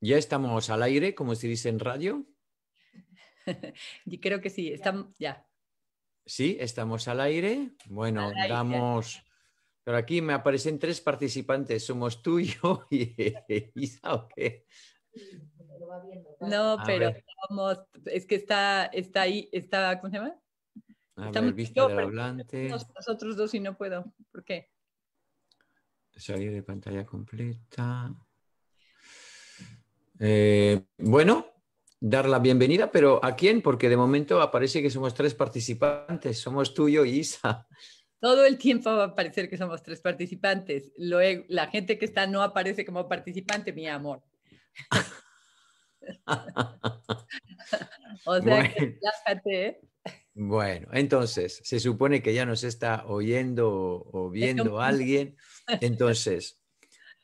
Ya estamos al aire, como se dice en radio. Yo creo que sí, estamos ya. Sí, estamos al aire. Bueno, damos. Pero aquí me aparecen tres participantes. Somos tú y yo Isa, ¿o No, pero estamos, es que está, está ahí, está, ¿cómo se llama? estamos, ver, hablante. Nosotros dos y no puedo. ¿Por qué? Salir de pantalla completa. Eh, bueno, dar la bienvenida, pero ¿a quién? Porque de momento aparece que somos tres participantes, somos tú, yo y Isa. Todo el tiempo va a parecer que somos tres participantes. la gente que está no aparece como participante, mi amor. o sea, que ¿eh? Bueno, entonces, se supone que ya nos está oyendo o viendo alguien. Entonces,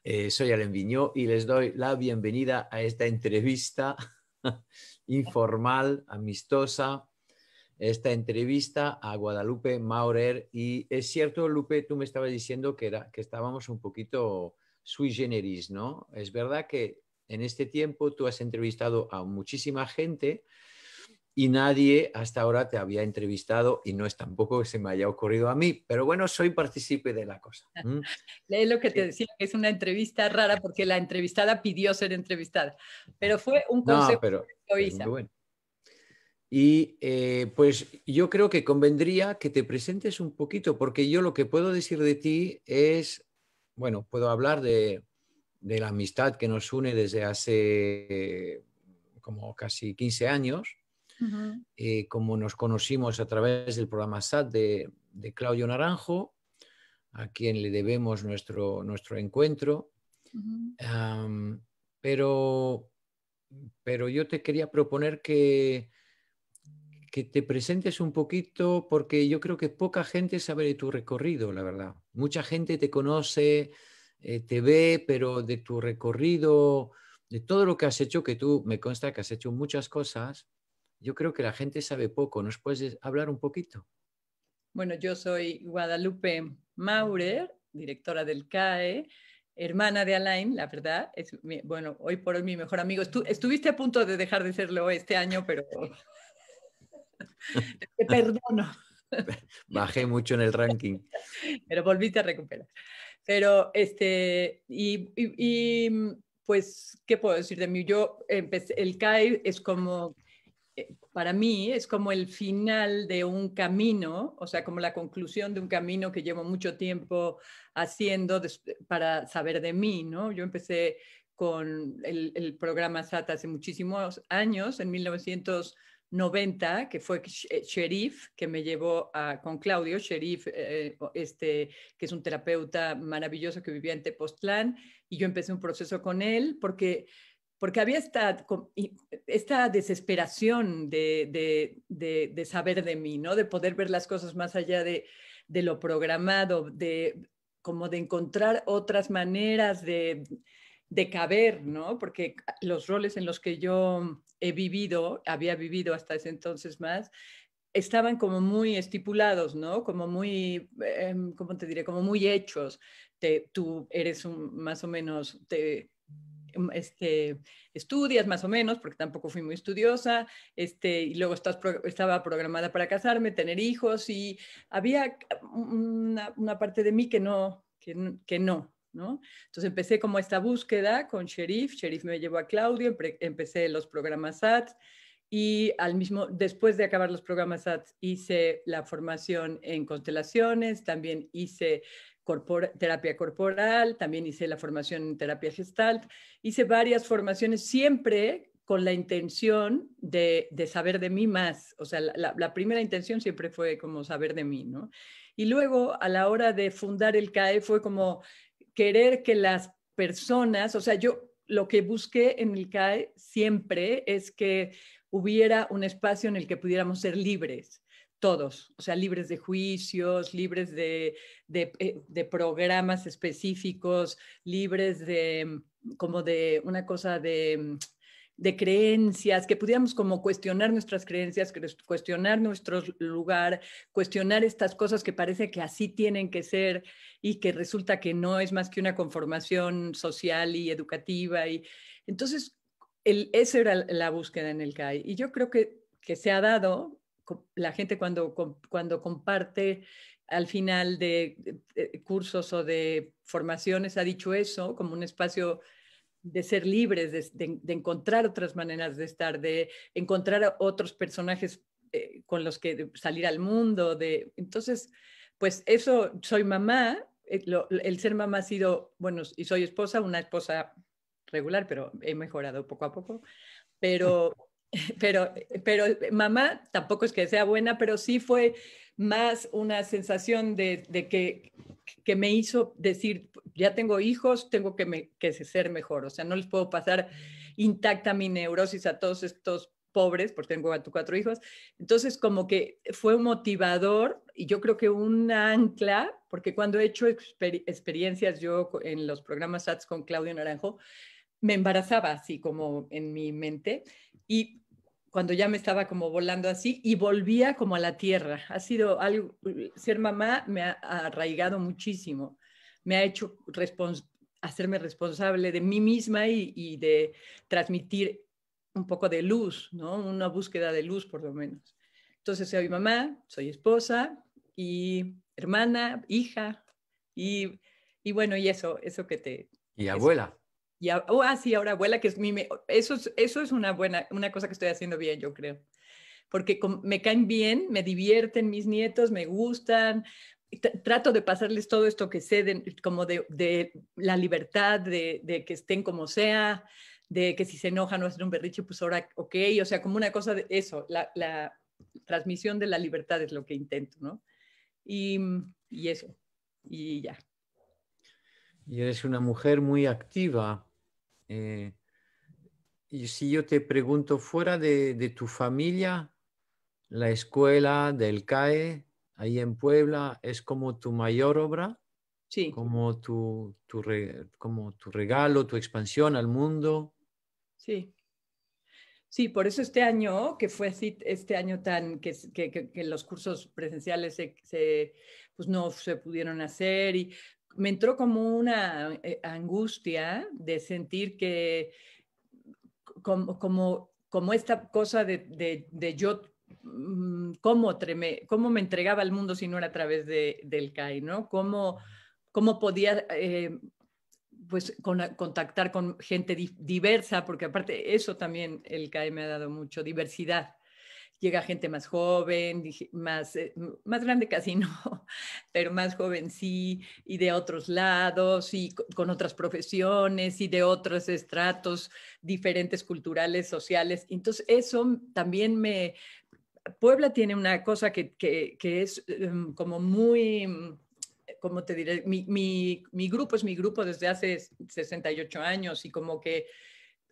eh, soy Alen Viñó y les doy la bienvenida a esta entrevista informal, amistosa, esta entrevista a Guadalupe Maurer. Y es cierto, Lupe, tú me estabas diciendo que, era, que estábamos un poquito sui generis, ¿no? Es verdad que en este tiempo tú has entrevistado a muchísima gente, y nadie hasta ahora te había entrevistado y no es tampoco que se me haya ocurrido a mí, pero bueno, soy partícipe de la cosa. Lee lo que te decía, que es una entrevista rara porque la entrevistada pidió ser entrevistada, pero fue un consejo pero, Muy Y eh, pues yo creo que convendría que te presentes un poquito, porque yo lo que puedo decir de ti es, bueno, puedo hablar de, de la amistad que nos une desde hace como casi 15 años eh, como nos conocimos a través del programa SAT de, Claudio Naranjo, a quien le debemos nuestro, encuentro. pero, pero yo te quería proponer que, que te presentes un poquito, porque yo creo que poca gente sabe de tu recorrido, la verdad. Mucha gente te conoce, eh, te ve, pero de tu recorrido, de todo lo que has hecho, que tú me consta que has hecho muchas cosas, yo creo que la gente sabe poco. ¿Nos puedes hablar un poquito? Bueno, yo soy Guadalupe Maurer, directora del CAE, hermana de Alain, la verdad. bueno, hoy por hoy mi mejor amigo. estuviste a punto de dejar de serlo este año, pero te perdono. Bajé mucho en el ranking. Pero volviste a recuperar. Pero, este, y, y pues, ¿qué puedo decir de mí? Yo empecé, el CAE es como eh, para mí es como el final de un camino, o sea, como la conclusión de un camino que llevo mucho tiempo haciendo para saber de mí, ¿no? Yo empecé con el, programa SAT hace muchísimos años, en 1990, que fue eh, Sherif, que me llevó a, con Claudio, Sherif, eh, este, que es un terapeuta maravilloso que vivía en Tepoztlán, y yo empecé un proceso con él porque porque había esta, esta desesperación de, de, de, saber de mí, ¿no? De poder ver las cosas más allá de, lo programado, de como de encontrar otras maneras de, caber, ¿no? Porque los roles en los que yo he vivido, había vivido hasta ese entonces más, estaban como muy estipulados, ¿no? Como muy, em, como te diré? Como muy hechos. tú eres un, más o menos, te, Mm, este, estudias más o menos, porque tampoco fui muy estudiosa, este, y luego estaba programada para casarme, tener hijos, y había una, parte de mí que no, que, que no, ¿no? Entonces empecé como esta búsqueda con Sheriff, Sheriff me llevó a Claudio, empecé los programas SAT y al mismo, después de acabar los programas SAT hice la formación en constelaciones, también hice terapia corporal, también hice la formación en terapia gestalt, hice varias formaciones siempre con la intención de, saber de mí más. O sea, la, la, primera intención siempre fue como saber de mí, ¿no? Y luego a la hora de fundar el CAE fue como querer que las personas, o sea, yo lo que busqué en el CAE siempre es que hubiera un espacio en el que pudiéramos ser libres todos, o sea, libres de juicios, libres de, eh, programas específicos, libres de mm, como de una cosa de, mm, de creencias, que pudiéramos como cuestionar nuestras creencias, cuestionar nuestro lugar, cuestionar estas cosas que parece que así tienen que ser y que resulta que no es más que una conformación social y educativa. Y, entonces, el, esa era la búsqueda en el CAI. Y yo creo que, que se ha dado la gente cuando, cuando comparte al final de cursos o de formaciones ha dicho eso, como un espacio de ser libres, de, encontrar otras maneras de estar, de encontrar otros personajes eh, con los que salir al mundo. De, entonces, pues eso, soy mamá, eh, el ser mamá ha sido, bueno, y soy esposa, una esposa regular, pero he mejorado poco a poco, pero pero, pero mamá tampoco es que sea buena, pero sí fue más una sensación de, de que, que me hizo decir, ya tengo hijos, tengo que, que ser mejor, o sea, no les puedo pasar intacta mi neurosis a todos estos pobres, porque tengo cuatro hijos. Entonces, como que fue un motivador y yo creo que un ancla, porque cuando he hecho experiencias yo en los programas SATS con Claudio Naranjo, me embarazaba así como en mi mente y cuando ya me estaba como volando así y volvía como a la tierra. Ha sido algo, eh, ser mamá me ha arraigado muchísimo, me ha hecho hacerme responsable de mí misma y, de transmitir un poco de luz, ¿no? Una búsqueda de luz por lo menos. Entonces soy mamá, soy esposa y hermana, hija y, bueno, y eso, eso que te... Y abuela. Y oh, ah, ahora abuela, que es mi... eso, es, eso es una buena, una cosa que estoy haciendo bien, yo creo. Porque me caen bien, me divierten mis nietos, me gustan. Trato de pasarles todo esto que sé, de, como de, de, la libertad, de, que estén como sea, de que si se enojan o hacen un berriche, pues ahora, ok. O sea, como una cosa de eso, la, la transmisión de la libertad es lo que intento, ¿no? Y, y eso, y ya. Y eres una mujer muy activa eh, y si yo te pregunto fuera de, tu familia, la escuela del CAE, ahí en Puebla, es como tu mayor obra, sí. como, tu, regalo, tu expansión al mundo. Sí. Sí, por eso este año, que fue este año tan, que, los cursos presenciales pues no se pudieron hacer, y me entró como una eh, angustia de sentir que como, esta cosa de, yo mm, cómo, me entregaba al mundo si no era a través del CAI, ¿no? Cómo, podía eh, pues, contactar con gente diversa, porque aparte eso también el CAE me ha dado mucho, diversidad llega gente más joven, más, eh, más grande casi no, pero más joven sí, y de otros lados, y con otras profesiones, y de otros estratos diferentes culturales, sociales. Entonces, eso también me... Puebla tiene una cosa que, es em, como muy... Mm, como te diré, mi grupo es mi grupo desde hace 68 años y como que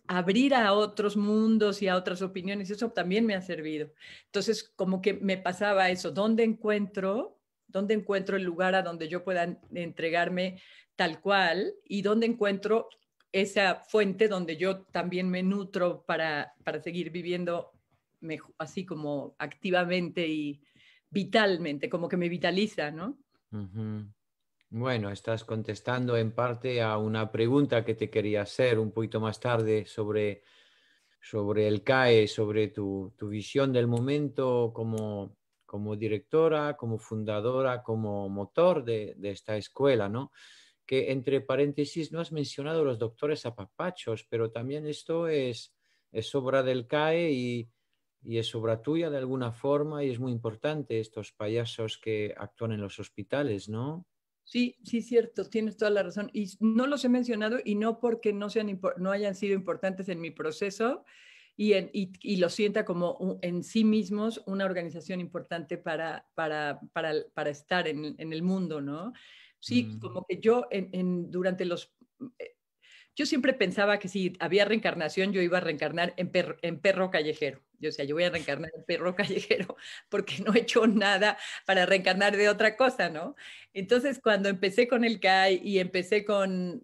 abrir a otros mundos y a otras opiniones, eso también me ha servido. Entonces, como que me pasaba eso, ¿dónde encuentro, dónde encuentro el lugar a donde yo pueda entregarme tal cual y dónde encuentro esa fuente donde yo también me nutro para, para seguir viviendo así como activamente y vitalmente, como que me vitaliza, ¿no? Bueno, estás contestando en parte a una pregunta que te quería hacer un poquito más tarde sobre, sobre el CAE, sobre tu, tu visión del momento como, directora, como fundadora, como motor de, de, esta escuela, ¿no? Que entre paréntesis no has mencionado los doctores apapachos, pero también esto es, obra del CAE y, y es obra tuya de alguna forma y es muy importante estos payasos que actúan en los hospitales, ¿no? Sí, sí, cierto, tienes toda la razón. Y no los he mencionado y no porque no, sean, no hayan sido importantes en mi proceso y, en, y, lo sienta como en sí mismos una organización importante para, para, para, para estar en, en, el mundo, ¿no? Sí, mm. como que yo en, durante los eh, yo siempre pensaba que si había reencarnación, yo iba a reencarnar en perro, callejero. Yo sea, yo voy a reencarnar en perro callejero porque no he hecho nada para reencarnar de otra cosa, ¿no? Entonces, cuando empecé con el CAI y empecé con,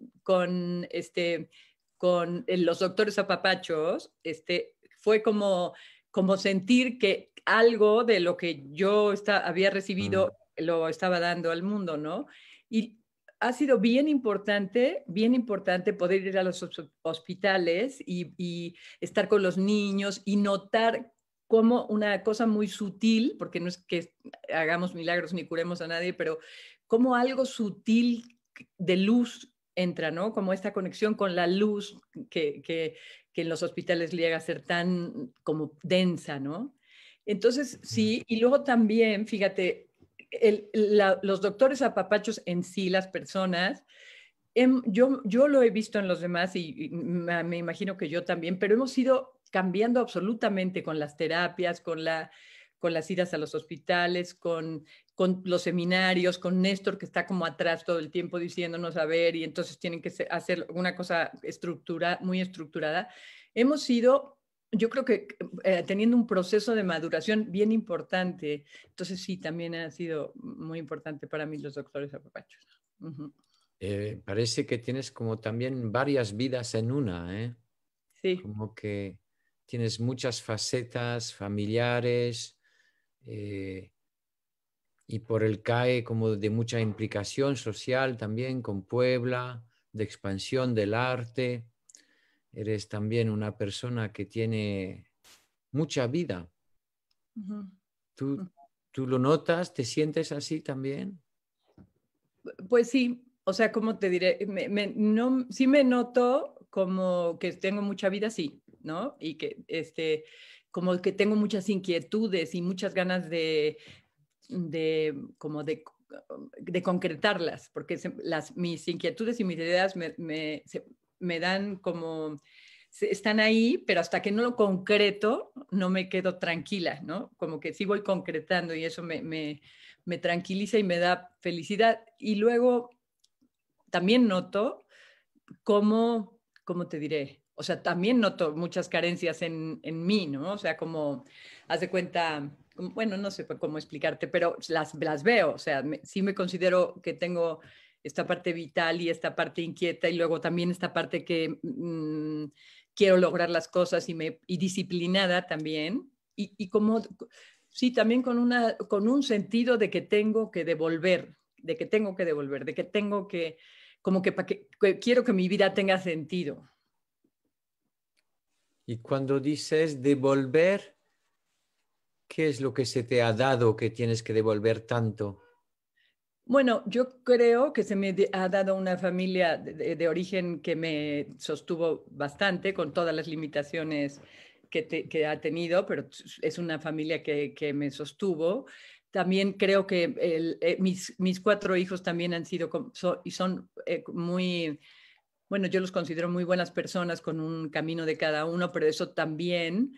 este, con eh, los doctores apapachos, este, fue como, sentir que algo de lo que yo había recibido mm. lo estaba dando al mundo, ¿no? Y, ha sido bien importante, bien importante poder ir a los hospitales y, estar con los niños y notar como una cosa muy sutil, porque no es que hagamos milagros ni curemos a nadie, pero como algo sutil de luz entra, ¿no? Como esta conexión con la luz que, que en los hospitales llega a ser tan como densa, ¿no? Entonces, sí, y luego también, fíjate, los doctores apapachos en sí, las personas, em, yo, yo lo he visto en los demás y, me, imagino que yo también, pero hemos ido cambiando absolutamente con las terapias, con la con las idas a los hospitales, con, con, los seminarios, con Néstor que está como atrás todo el tiempo diciéndonos a ver y entonces tienen que hacer una cosa estructura, muy estructurada. Hemos ido yo creo que eh, teniendo un proceso de maduración bien importante, entonces sí, también ha sido muy importante para mí los doctores apapachos. Eh, parece que tienes como también varias vidas en una, ¿eh? Sí. Como que tienes muchas facetas familiares eh, y por el CAE como de mucha implicación social también con Puebla, de expansión del arte eres también una persona que tiene mucha vida. ¿Tú, mm. ¿Tú lo notas? ¿Te sientes así también? Pues sí, o sea, ¿cómo te diré? no, sí me noto como que tengo mucha vida, sí, ¿no? Y que, este, como que tengo muchas inquietudes y muchas ganas de, como de, concretarlas, porque las, mis inquietudes y mis ideas me, me dan como, están ahí, pero hasta que no lo concreto, no me quedo tranquila, ¿no? Como que sigo voy concretando y eso me, me, tranquiliza y me da felicidad. Y luego también noto cómo, ¿cómo te diré? O sea, también noto muchas carencias en, en mí, ¿no? O sea, como, haz de cuenta, bueno, no sé cómo explicarte, pero las, las veo, o sea, sí me considero que tengo esta parte vital y esta parte inquieta y luego también esta parte que mm, quiero lograr las cosas y, me, disciplinada también. Y, como, sí, también con, una, con un sentido de que tengo que devolver, de que tengo que devolver, de que tengo que, como que, que quiero que mi vida tenga sentido. Y cuando dices devolver, ¿qué es lo que se te ha dado que tienes que devolver tanto? Bueno, yo creo que se me ha dado una familia de, origen que me sostuvo bastante con todas las limitaciones que, ha tenido, pero es una familia que, me sostuvo. También creo que eh, mis, mis, cuatro hijos también han sido y son eh, muy, bueno, yo los considero muy buenas personas con un camino de cada uno, pero eso también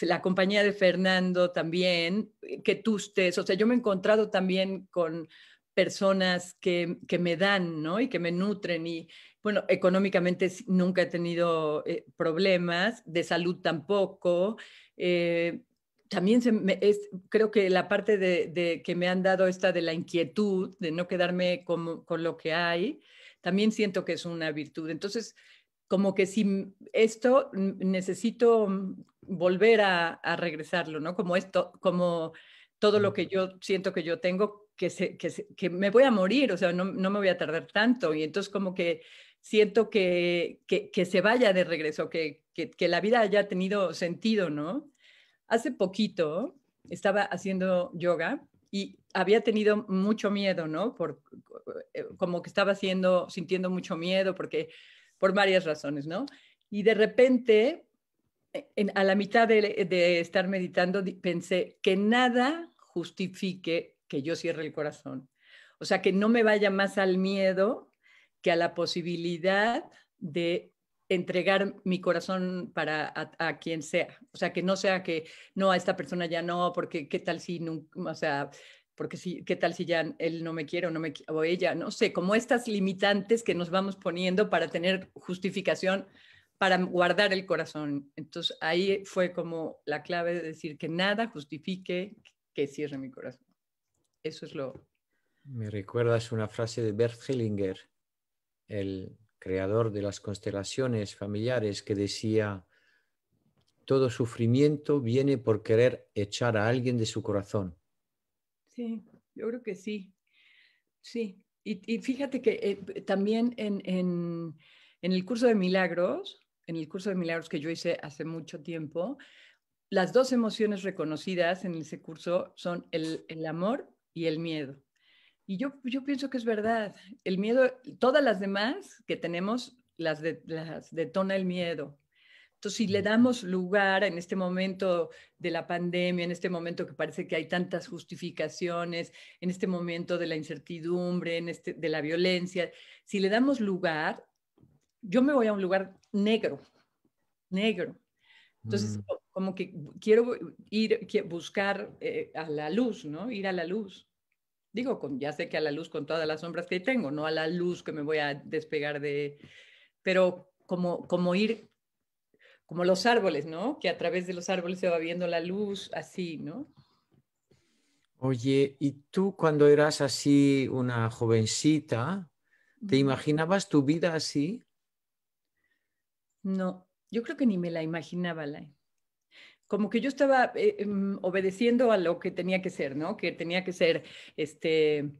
la compañía de Fernando también, eh, que tú estés, o sea, yo me he encontrado también con personas que, me dan, ¿no? Y que me nutren. Y bueno, económicamente nunca he tenido eh, problemas, de salud tampoco. Eh, también se es, creo que la parte de, que me han dado esta de la inquietud, de no quedarme con, con lo que hay, también siento que es una virtud. Entonces, como que si esto necesito mm, volver a, a regresarlo, ¿no? Como esto, como todo lo que yo siento que yo tengo, que, me voy a morir, o sea, no, me voy a tardar tanto. Y entonces como que siento que, que se vaya de regreso, que, la vida haya tenido sentido, ¿no? Hace poquito estaba haciendo yoga y había tenido mucho miedo, ¿no? Por, eh, como que estaba haciendo, sintiendo mucho miedo porque por varias razones, ¿no? Y de repente, e, a la mitad de, de estar meditando, pensé que nada justifique que yo cierre el corazón. O sea, que no me vaya más al miedo que a la posibilidad de entregar mi corazón para a, quien sea. O sea, que no sea que no a esta persona ya no, porque qué tal si nunca, o sea, porque si, qué tal si ya él no me quiere no me, o ella, no sé, como estas limitantes que nos vamos poniendo para tener justificación para guardar el corazón. Entonces ahí fue como la clave de decir que nada justifique que cierre mi corazón. Eso es lo... Me recuerdas una frase de Bert Hellinger, el creador de las constelaciones familiares, que decía, todo sufrimiento viene por querer echar a alguien de su corazón. Sí, yo creo que sí. Sí, y, fíjate que eh, también en, en, el curso de milagros, en el curso de milagros que yo hice hace mucho tiempo, las dos emociones reconocidas en ese curso son el, el amor y el miedo. Y yo, yo pienso que es verdad. El miedo, todas las demás que tenemos, las, de, detona el miedo. Entonces, si le damos lugar en este momento de la pandemia, en este momento que parece que hay tantas justificaciones, en este momento de la incertidumbre, en este, de la violencia, si le damos lugar, yo me voy a un lugar negro, negro. Entonces, como que quiero ir, buscar eh, a la luz, ¿no? Ir a la luz. Digo, con, ya sé que a la luz con todas las sombras que tengo, no a la luz que me voy a despegar de, pero como, como ir, como los árboles, ¿no? Que a través de los árboles se va viendo la luz, así, ¿no? Oye, ¿y tú cuando eras así una jovencita, te imaginabas tu vida así? No, yo creo que ni me la imaginaba, como que yo estaba eh, em, obedeciendo a lo que tenía que ser, ¿no? Que tenía que ser, este,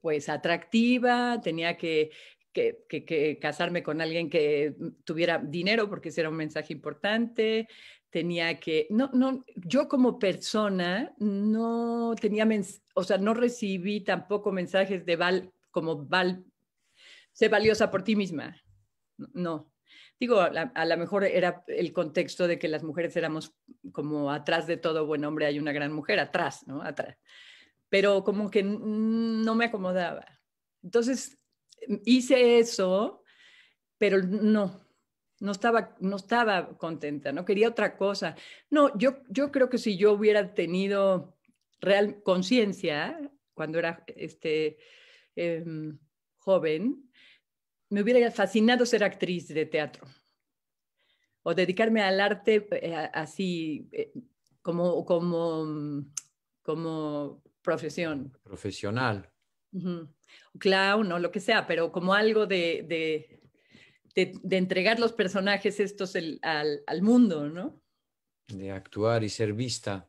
pues, atractiva, tenía que, que, que, casarme con alguien que tuviera dinero, porque ese era un mensaje importante, tenía que, no, no, yo como persona no tenía, o sea, no recibí tampoco mensajes de val, como val, sé valiosa por ti misma, no, Digo, a lo mejor era el contexto de que las mujeres éramos como atrás de todo buen hombre hay una gran mujer, atrás, ¿no? Atrás. Pero como que no me acomodaba. Entonces hice eso, pero no, no estaba, no estaba contenta, no quería otra cosa. No, yo, yo creo que si yo hubiera tenido real conciencia cuando era este, em, joven, me hubiera fascinado ser actriz de teatro o dedicarme al arte eh, así eh, como, como, como profesión. Profesional. Clown o lo que sea, pero como algo de, entregar los personajes estos al, mundo, ¿no? De actuar y ser vista.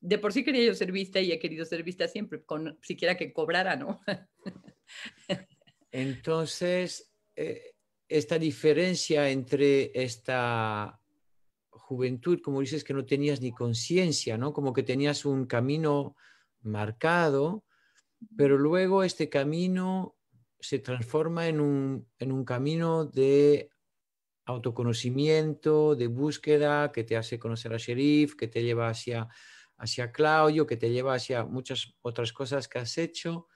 De por sí quería yo ser vista y he querido ser vista siempre, con siquiera que cobrara, ¿no? Entonces, eh, esta diferencia entre esta juventud, como dices, que no tenías ni conciencia, ¿no? Como que tenías un camino marcado, pero luego este camino se transforma en un, camino de autoconocimiento, de búsqueda, que te hace conocer a Sheriff, que te lleva hacia, hacia Claudio, que te lleva hacia muchas otras cosas que has hecho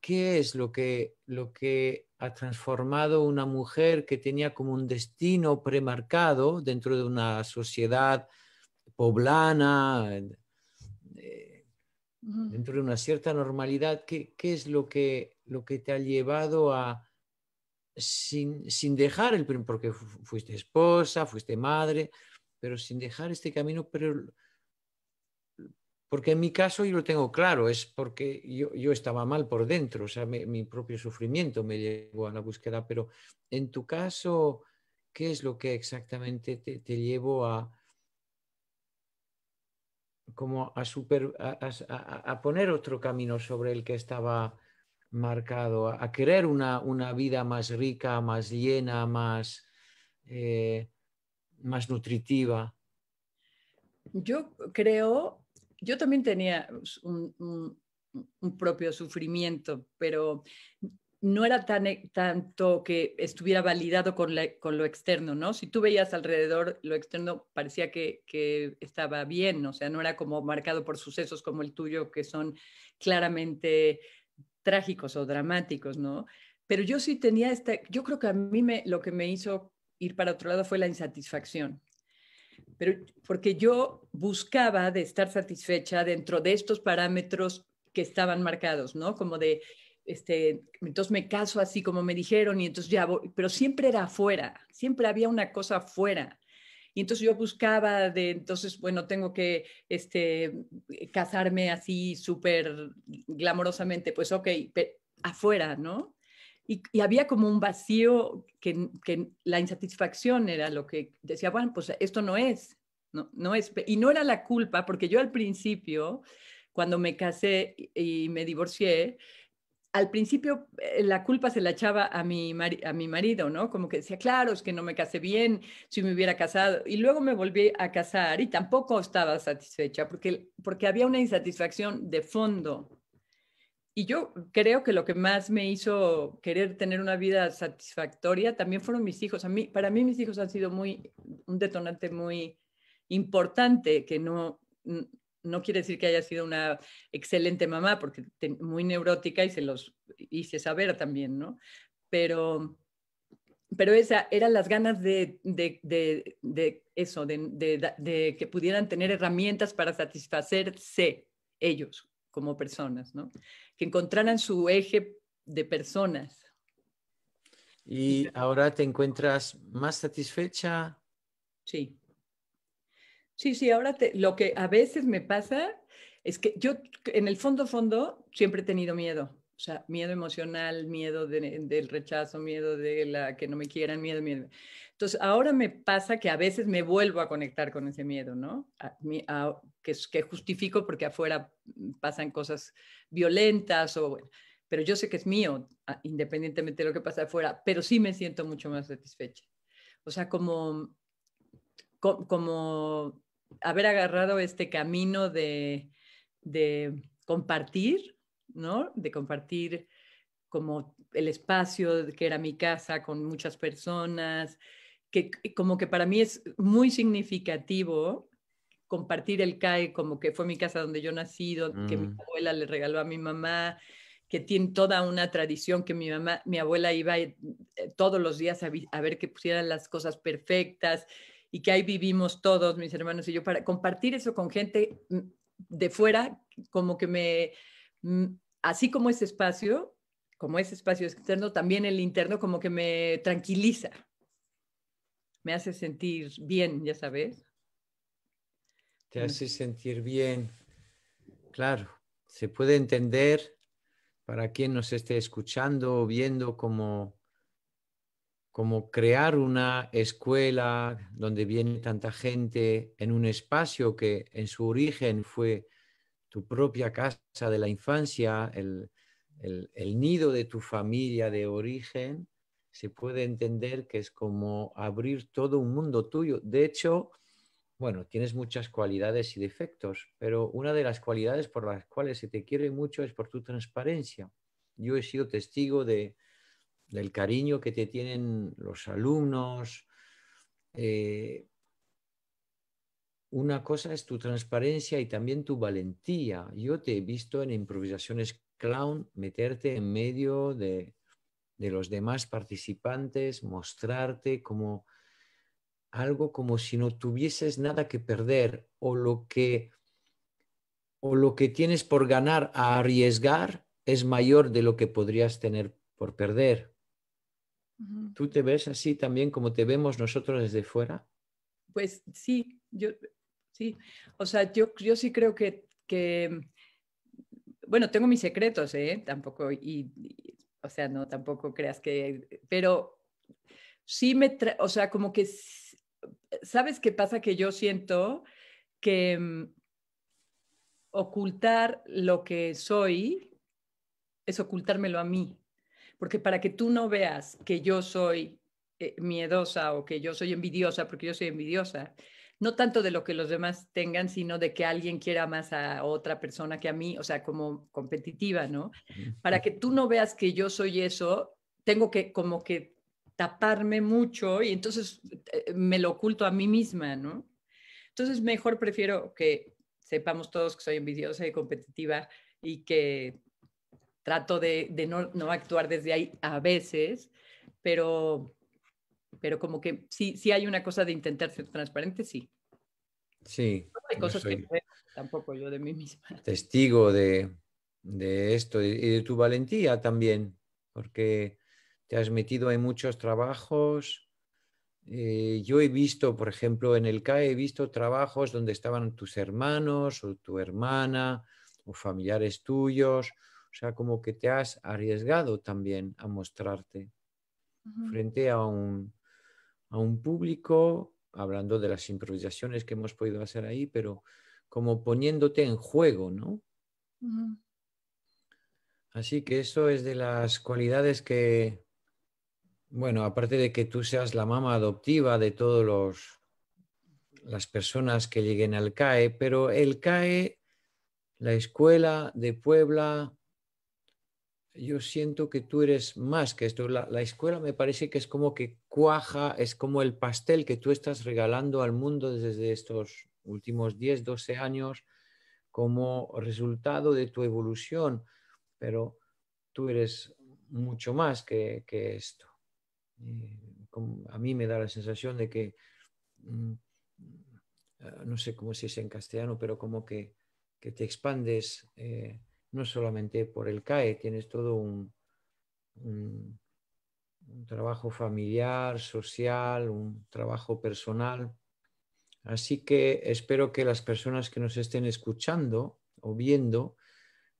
qué es lo que, lo que ha transformado una mujer que tenía como un destino premarcado dentro de una sociedad poblana, eh, dentro de una cierta normalidad? ¿Qué, es lo que, lo que te ha llevado a, sin, sin dejar el, porque fuiste esposa, fuiste madre, pero sin dejar este camino, pero porque en mi caso yo lo tengo claro, es porque yo, estaba mal por dentro, o sea, mi propio sufrimiento me llevó a la búsqueda, pero en tu caso, ¿qué es lo que exactamente te, te llevó a como a, super, poner otro camino sobre el que estaba marcado, a, querer una, vida más rica, más llena, más, eh, más nutritiva? Yo creo yo también tenía pues, un, propio sufrimiento, pero no era tan, e, tanto que estuviera validado con, lo externo, ¿no? Si tú veías alrededor, lo externo parecía que, estaba bien, o sea, no era como marcado por sucesos como el tuyo, que son claramente trágicos o dramáticos, ¿no? Pero yo sí tenía esta, yo creo que a mí lo que me hizo ir para otro lado fue la insatisfacción, pero porque yo buscaba de estar satisfecha dentro de estos parámetros que estaban marcados, ¿no? Como de, este, entonces me caso así como me dijeron y entonces ya voy, pero siempre era afuera, siempre había una cosa afuera. Y entonces yo buscaba de, entonces, bueno, tengo que este, casarme así súper glamorosamente, pues ok, afuera, ¿no? Y, había como un vacío que, la insatisfacción era lo que decía, bueno, pues esto no es, no, no es. Y no era la culpa, porque yo al principio, cuando me casé y me divorcié, al principio eh, la culpa se la echaba a mi, a mi marido, ¿no? Como que decía, claro, es que no me casé bien, si me hubiera casado. Y luego me volví a casar y tampoco estaba satisfecha, porque, porque había una insatisfacción de fondo y yo creo que lo que más me hizo querer tener una vida satisfactoria también fueron mis hijos. para mí mis hijos han sido muy, un detonante muy importante, que no, no quiere decir que haya sido una excelente mamá, porque muy neurótica y se los hice saber también, ¿no? Pero, pero esa eran las ganas de eso, de, que pudieran tener herramientas para satisfacerse ellos como personas, ¿no? Que encontraran su eje de personas. ¿Y ahora te encuentras más satisfecha? Sí. Sí, sí, ahora te, lo que a veces me pasa es que yo en el fondo, fondo, siempre he tenido miedo. O sea, miedo emocional, miedo del rechazo, miedo de la que no me quieran, miedo, miedo. Entonces, ahora me pasa que a veces me vuelvo a conectar con ese miedo, ¿no? A, que, justifico porque afuera mm, pasan cosas violentas o pero yo sé que es mío, independientemente de lo que pasa afuera, pero sí me siento mucho más satisfecha. O sea, como, como haber agarrado este camino de, de compartir ¿no? De compartir como el espacio que era mi casa con muchas personas, que como que para mí es muy significativo compartir el CAE, como que fue mi casa donde yo nací, que mi mm. abuela le regaló a mi mamá, que tiene toda una tradición que mi mamá, mi abuela iba eh, todos los días a, a ver que pusieran las cosas perfectas y que ahí vivimos todos, mis hermanos y yo, para compartir eso con gente mm, de fuera, como que me, Mm, así como ese espacio, como ese espacio externo, también el interno como que me tranquiliza, me hace sentir bien, ya sabes. Te mm. hace sentir bien, claro. Se puede entender para quien nos esté escuchando o viendo como como crear una escuela donde viene tanta gente en un espacio que en su origen fue propia casa de la infancia, el, el, nido de tu familia de origen, se puede entender que es como abrir todo un mundo tuyo. De hecho, bueno, tienes muchas cualidades y defectos, pero una de las cualidades por las cuales se te quiere mucho es por tu transparencia. Yo he sido testigo de, del cariño que te tienen los alumnos, eh, una cosa es tu transparencia y también tu valentía. Yo te he visto en improvisaciones clown meterte en medio de, los demás participantes, mostrarte como algo como si no tuvieses nada que perder o lo que o lo que tienes por ganar a arriesgar es mayor de lo que podrías tener por perder. ¿Tú te ves así también como te vemos nosotros desde fuera? Pues sí, yo Sí, o sea, yo, yo sí creo que, bueno, tengo mis secretos, ¿eh? Tampoco, y, o sea, no, tampoco creas que, pero sí me, o sea, como que, ¿sabes qué pasa? Que yo siento que mm, ocultar lo que soy es ocultármelo a mí, porque para que tú no veas que yo soy eh, miedosa o que yo soy envidiosa, porque yo soy envidiosa, no tanto de lo que los demás tengan, sino de que alguien quiera más a otra persona que a mí, o sea, como competitiva, ¿no? Para que tú no veas que yo soy eso, tengo que como que taparme mucho y entonces eh, me lo oculto a mí misma, ¿no? Entonces, mejor prefiero que sepamos todos que soy envidiosa y competitiva y que trato de, no, actuar desde ahí a veces, pero pero como que sí, sí hay una cosa de intentar ser transparente, sí. Sí. No hay cosas que tampoco yo de mí misma. Testigo de, de esto y de tu valentía también, porque te has metido en muchos trabajos. Eh, yo he visto, por ejemplo, en el CAE, he visto trabajos donde estaban tus hermanos o tu hermana o familiares tuyos. O sea, como que te has arriesgado también a mostrarte frente a un, a un público, hablando de las improvisaciones que hemos podido hacer ahí, pero como poniéndote en juego, ¿no? Así que eso es de las cualidades que, bueno, aparte de que tú seas la mamá adoptiva de todos los las personas que lleguen al CAE, pero el CAE, la escuela de Puebla, yo siento que tú eres más que esto. La, la, escuela me parece que es como que cuaja, es como el pastel que tú estás regalando al mundo desde estos últimos 10, 12 años como resultado de tu evolución, pero tú eres mucho más que, que esto. Eh, a mí me da la sensación de que, mm, ah, no sé cómo se dice en castellano, pero como que, que te expandes. Eh, no solamente por el CAE, tienes todo un, trabajo familiar, social, un trabajo personal. Así que espero que las personas que nos estén escuchando o viendo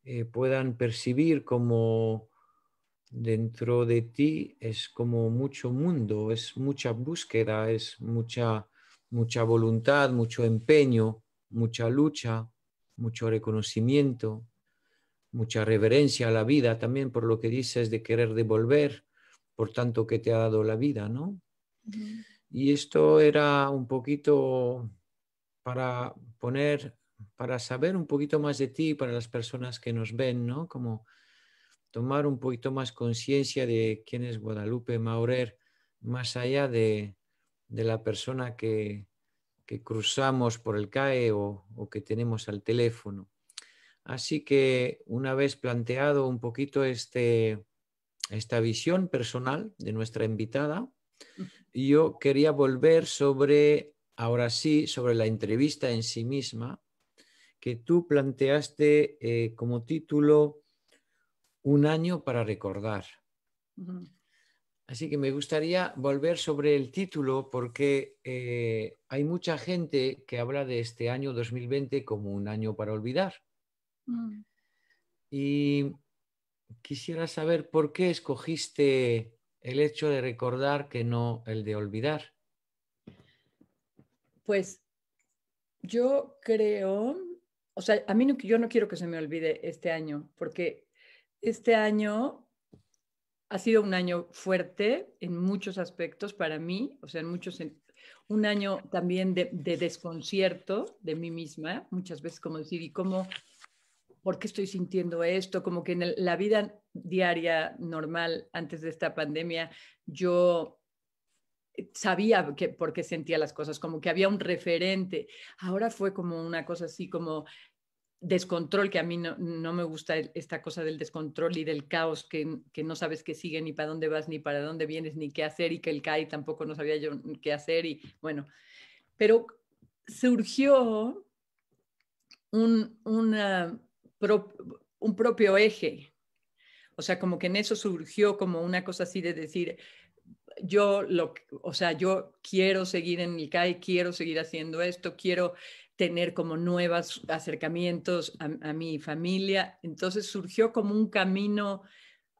eh, puedan percibir como dentro de ti es como mucho mundo, es mucha búsqueda, es mucha, mucha voluntad, mucho empeño, mucha lucha, mucho reconocimiento, mucha reverencia a la vida también por lo que dices de querer devolver, por tanto que te ha dado la vida, ¿no? Y esto era un poquito para poner, para saber un poquito más de ti, para las personas que nos ven, ¿no? Como tomar un poquito más conciencia de quién es Guadalupe Maurer, más allá de, la persona que, que, cruzamos por el CAE o que tenemos al teléfono. Así que una vez planteado un poquito este, esta visión personal de nuestra invitada, yo quería volver sobre, ahora sí, sobre la entrevista en sí misma, que tú planteaste eh, como título Un año para recordar. Así que me gustaría volver sobre el título porque eh, hay mucha gente que habla de este año 2020 como un año para olvidar. Mm. Y quisiera saber por qué escogiste el hecho de recordar que no el de olvidar. Pues yo creo, o sea, a mí no, yo no quiero que se me olvide este año, porque este año ha sido un año fuerte en muchos aspectos para mí, o sea, en muchos, un año también de, de desconcierto de mí misma, muchas veces como decir, ¿y cómo ¿por qué estoy sintiendo esto? Como que en la vida diaria normal antes de esta pandemia, yo sabía que, por qué sentía las cosas, como que había un referente. Ahora fue como una cosa así, como descontrol, que a mí no, me gusta esta cosa del descontrol y del caos, que, no sabes qué sigue, ni para dónde vas, ni para dónde vienes, ni qué hacer, y que el CAI tampoco no sabía yo qué hacer, y bueno, pero surgió un, una, un propio eje. O sea, como que en eso surgió como una cosa así de decir, yo lo, o sea, yo quiero seguir en el CAI, quiero seguir haciendo esto, quiero tener como nuevos acercamientos a, mi familia. Entonces surgió como un camino,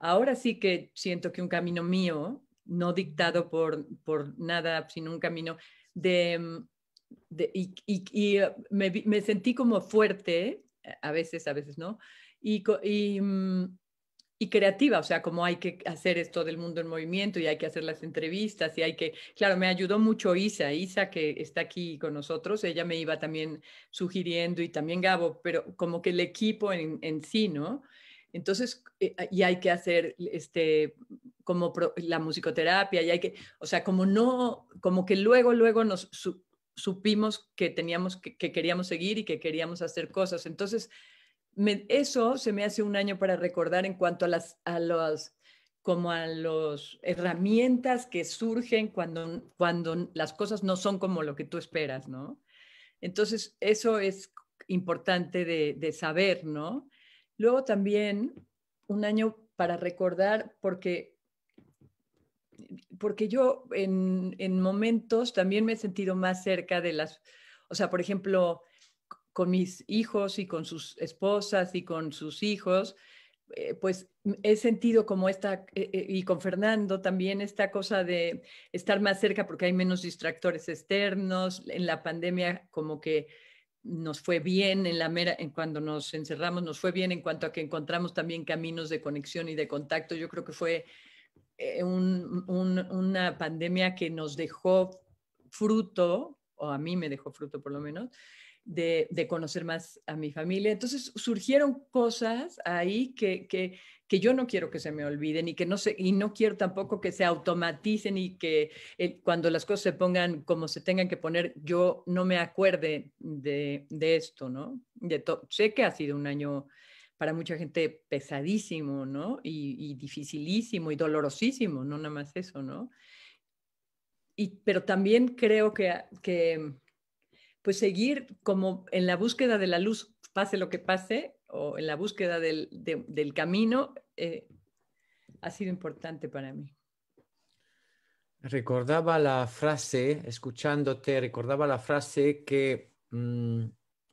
ahora sí que siento que un camino mío, no dictado por, por nada, sino un camino de... y, me, me sentí como fuerte eh, a veces, a veces no, y, mm, y, creativa, o sea, como hay que hacer esto del mundo en movimiento y hay que hacer las entrevistas y hay que, claro, me ayudó mucho Isa, Isa que está aquí con nosotros, ella me iba también sugiriendo y también Gabo, pero como que el equipo en, sí, ¿no? Entonces, eh, ah, y hay que hacer este como la musicoterapia y hay que, o sea, como no, como que luego, luego nos, supimos que teníamos, que, queríamos seguir y que queríamos hacer cosas. Entonces, eso se me hace un año para recordar en cuanto a las, a los, como a los herramientas que surgen cuando, cuando las cosas no son como lo que tú esperas, ¿no? Entonces, eso es importante de, de saber, ¿no? Luego también un año para recordar, porque porque yo en, momentos también me he sentido más cerca de las, o sea, por ejemplo, con mis hijos y con sus esposas y con sus hijos, eh, pues he sentido como esta, eh, eh, y con Fernando también esta cosa de estar más cerca porque hay menos distractores externos, en la pandemia como que nos fue bien en la mera, en cuando nos encerramos, nos fue bien en cuanto a que encontramos también caminos de conexión y de contacto. Yo creo que fue eh, una pandemia que nos dejó fruto, o a mí me dejó fruto por lo menos, de, conocer más a mi familia. Entonces surgieron cosas ahí que, que, yo no quiero que se me olviden y que no, se, y no quiero tampoco que se automaticen y que eh, cuando las cosas se pongan como se tengan que poner, yo no me acuerde de, esto, ¿no? sé que ha sido un año para mucha gente pesadísimo, ¿no? Y, dificilísimo y dolorosísimo, no nada más eso, ¿no? Y, pero también creo que, ah, que, pues seguir como en la búsqueda de la luz, pase lo que pase, o en la búsqueda del, camino, eh, ha sido importante para mí. Recordaba la frase, escuchándote, recordaba la frase que mm,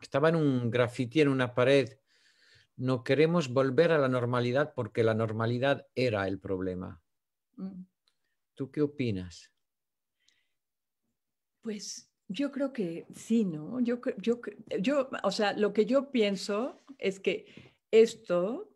estaba en un grafiti, en una pared, no queremos volver a la normalidad porque la normalidad era el problema. Mm. ¿Tú qué opinas? Pues yo creo que sí, ¿no? Yo, yo, yo, o sea, lo que yo pienso es que esto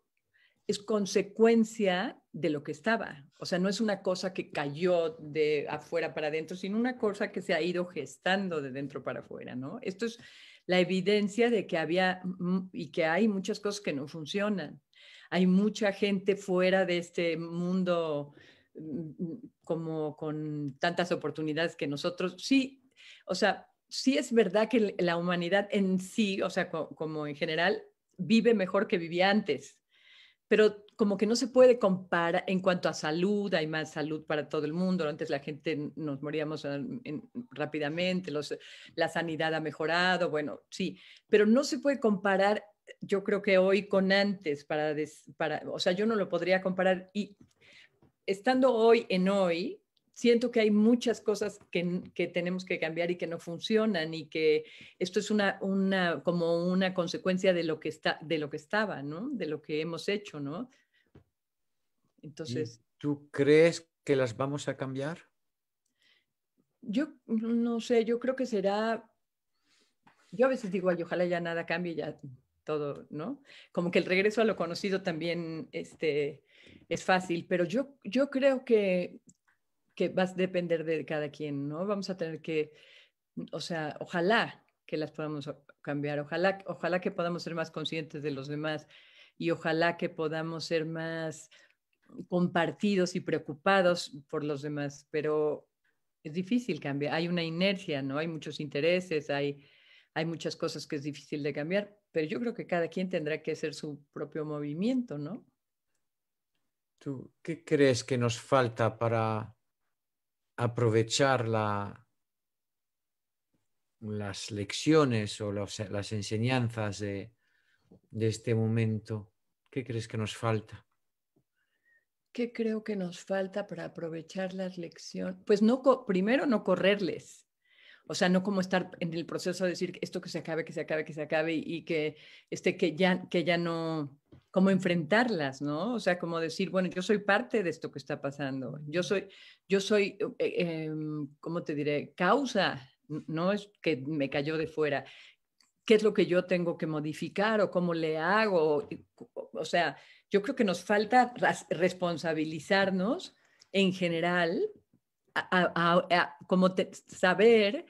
es consecuencia de lo que estaba. O sea, no es una cosa que cayó de afuera para adentro, sino una cosa que se ha ido gestando de dentro para afuera, ¿no? Esto es, la evidencia de que había mm, y que hay muchas cosas que no funcionan. Hay mucha gente fuera de este mundo mm, como con tantas oportunidades que nosotros, sí, o sea, sí es verdad que la humanidad en sí, o sea, como en general, vive mejor que vivía antes pero como que no se puede comparar en cuanto a salud, hay más salud para todo el mundo, antes la gente nos moríamos rápidamente, los, la sanidad ha mejorado, bueno, sí, pero no se puede comparar, yo creo que hoy con antes, para, para o sea, yo no lo podría comparar y estando hoy en hoy, siento que hay muchas cosas que, tenemos que cambiar y que no funcionan y que esto es una, una, como una consecuencia de lo, que está, de lo que estaba, ¿no? De lo que hemos hecho, ¿no? Entonces... ¿Tú crees que las vamos a cambiar? Yo no sé, yo creo que será... Yo a veces digo, ojalá ya nada cambie, ya todo, ¿no? Como que el regreso a lo conocido también este, es fácil, pero yo, yo creo que que va a depender de cada quien, ¿no? Vamos a tener que, o sea, ojalá que las podamos cambiar, ojalá, ojalá que podamos ser más conscientes de los demás y ojalá que podamos ser más compartidos y preocupados por los demás, pero es difícil cambiar, hay una inercia, ¿no? Hay muchos intereses, hay, hay muchas cosas que es difícil de cambiar, pero yo creo que cada quien tendrá que hacer su propio movimiento, ¿no? ¿Tú qué crees que nos falta para aprovechar las lecciones o las enseñanzas de, este momento? ¿Qué crees que nos falta? ¿Qué creo que nos falta para aprovechar las lecciones? Pues no, primero no correrles. O sea, no como estar en el proceso de decir esto que se acabe, que se acabe, que se acabe y, que, este, que, ya, que ya no como enfrentarlas, ¿no? O sea, como decir, bueno, yo soy parte de esto que está pasando, yo soy, yo soy, eh, eh, em, ¿cómo te diré? Causa, no es que me cayó de fuera. ¿Qué es lo que yo tengo que modificar o cómo le hago? O sea, yo creo que nos falta responsabilizarnos en general, a, como saber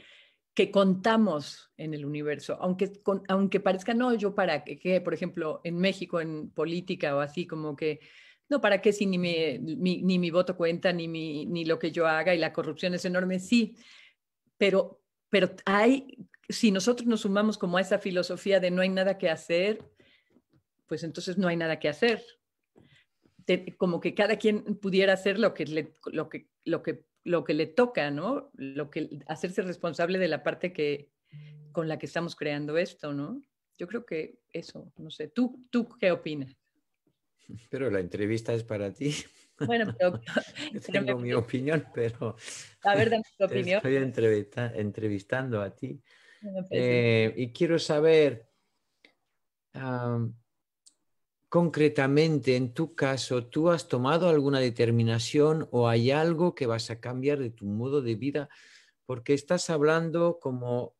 que contamos en el universo, aunque, aunque parezca, no, yo para qué, que, por ejemplo, en México, en política o así, como que, no, para qué si ni mi, voto cuenta, ni, ni lo que yo haga, y la corrupción es enorme, sí, pero, pero hay, si nosotros nos sumamos como a esa filosofía de no hay nada que hacer, pues entonces no hay nada que hacer. como que cada quien pudiera hacer lo que, lo que, lo que lo que le toca, ¿no? Lo que hacerse responsable de la parte que con la que estamos creando esto, ¿no? Yo creo que eso, no sé, tú tú qué opinas? Pero la entrevista es para ti. Bueno, pero, tengo mi opinión, pero a ver, dame tu opinión. Estoy entrevistando a ti. Eh, y quiero saber concretamente en tu caso, ¿tú has tomado alguna determinación o hay algo que vas a cambiar de tu modo de vida? Porque estás hablando como,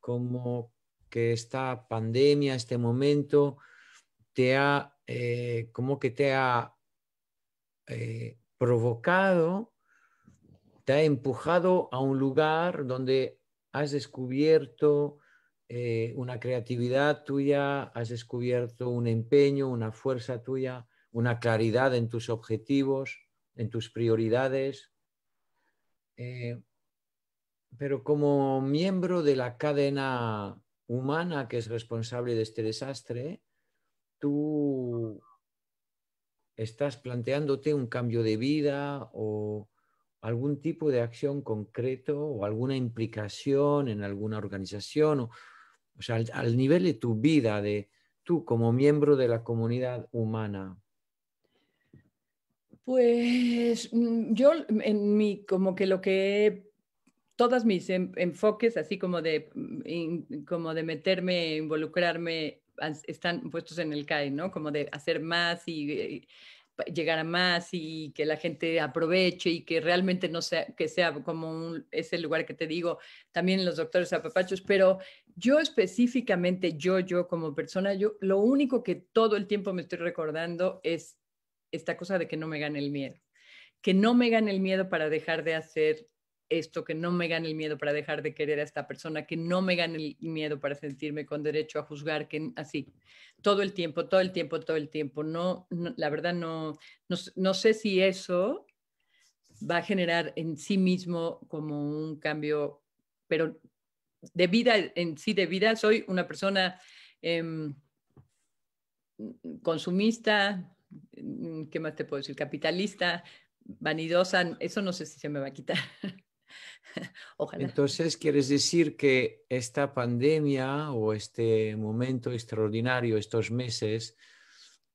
como que esta pandemia, este momento, te ha, eh, como que te ha eh, provocado, te ha empujado a un lugar donde has descubierto eh, una creatividad tuya, has descubierto un empeño, una fuerza tuya, una claridad en tus objetivos, en tus prioridades. Eh, pero como miembro de la cadena humana que es responsable de este desastre, tú estás planteándote un cambio de vida o algún tipo de acción concreto o alguna implicación en alguna organización o sea, al, nivel de tu vida, de tú como miembro de la comunidad humana? Pues mm, yo en mi, como que lo que todos mis enfoques, así como de, mm, como de meterme, involucrarme, están puestos en el CAI, ¿no? Como de hacer más y, eh, llegar a más y que la gente aproveche y que realmente no sea, que sea como un, ese lugar que te digo, también los doctores apapachos, pero yo específicamente, yo, yo como persona, yo lo único que todo el tiempo me estoy recordando es esta cosa de que no me gane el miedo, que no me gane el miedo para dejar de hacer esto, que no me gane el miedo para dejar de querer a esta persona, que no me gane el miedo para sentirme con derecho a juzgar, que así, todo el tiempo, todo el tiempo, todo el tiempo. No, la verdad no, no, sé si eso va a generar en sí mismo como un cambio, pero de vida, en sí de vida, soy una persona em, consumista, mm, ¿qué más te puedo decir? Capitalista, vanidosa, eso no sé si se me va a quitar. Ojalá. Entonces, ¿quieres decir que esta pandemia o este momento extraordinario, estos meses,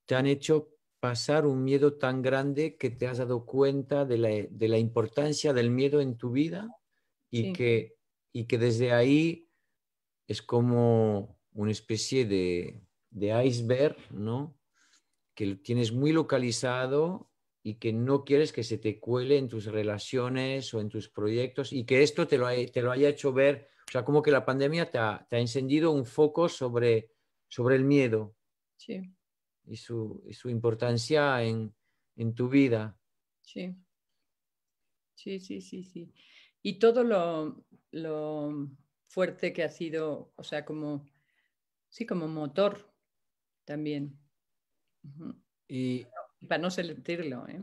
te han hecho pasar un miedo tan grande que te has dado cuenta de la, importancia del miedo en tu vida y que y que desde ahí es como una especie de, iceberg, ¿no? Que tienes muy localizado y que no quieres que se te cuele en tus relaciones o en tus proyectos y que esto te lo, te lo haya hecho ver, o sea, como que la pandemia te ha, encendido un foco sobre, sobre el miedo sí. y, su, importancia en, en tu vida. Sí, sí, sí, sí. sí y todo lo, fuerte que ha sido, o sea, como, sí, como motor también. Y para no sentirlo. ¿eh?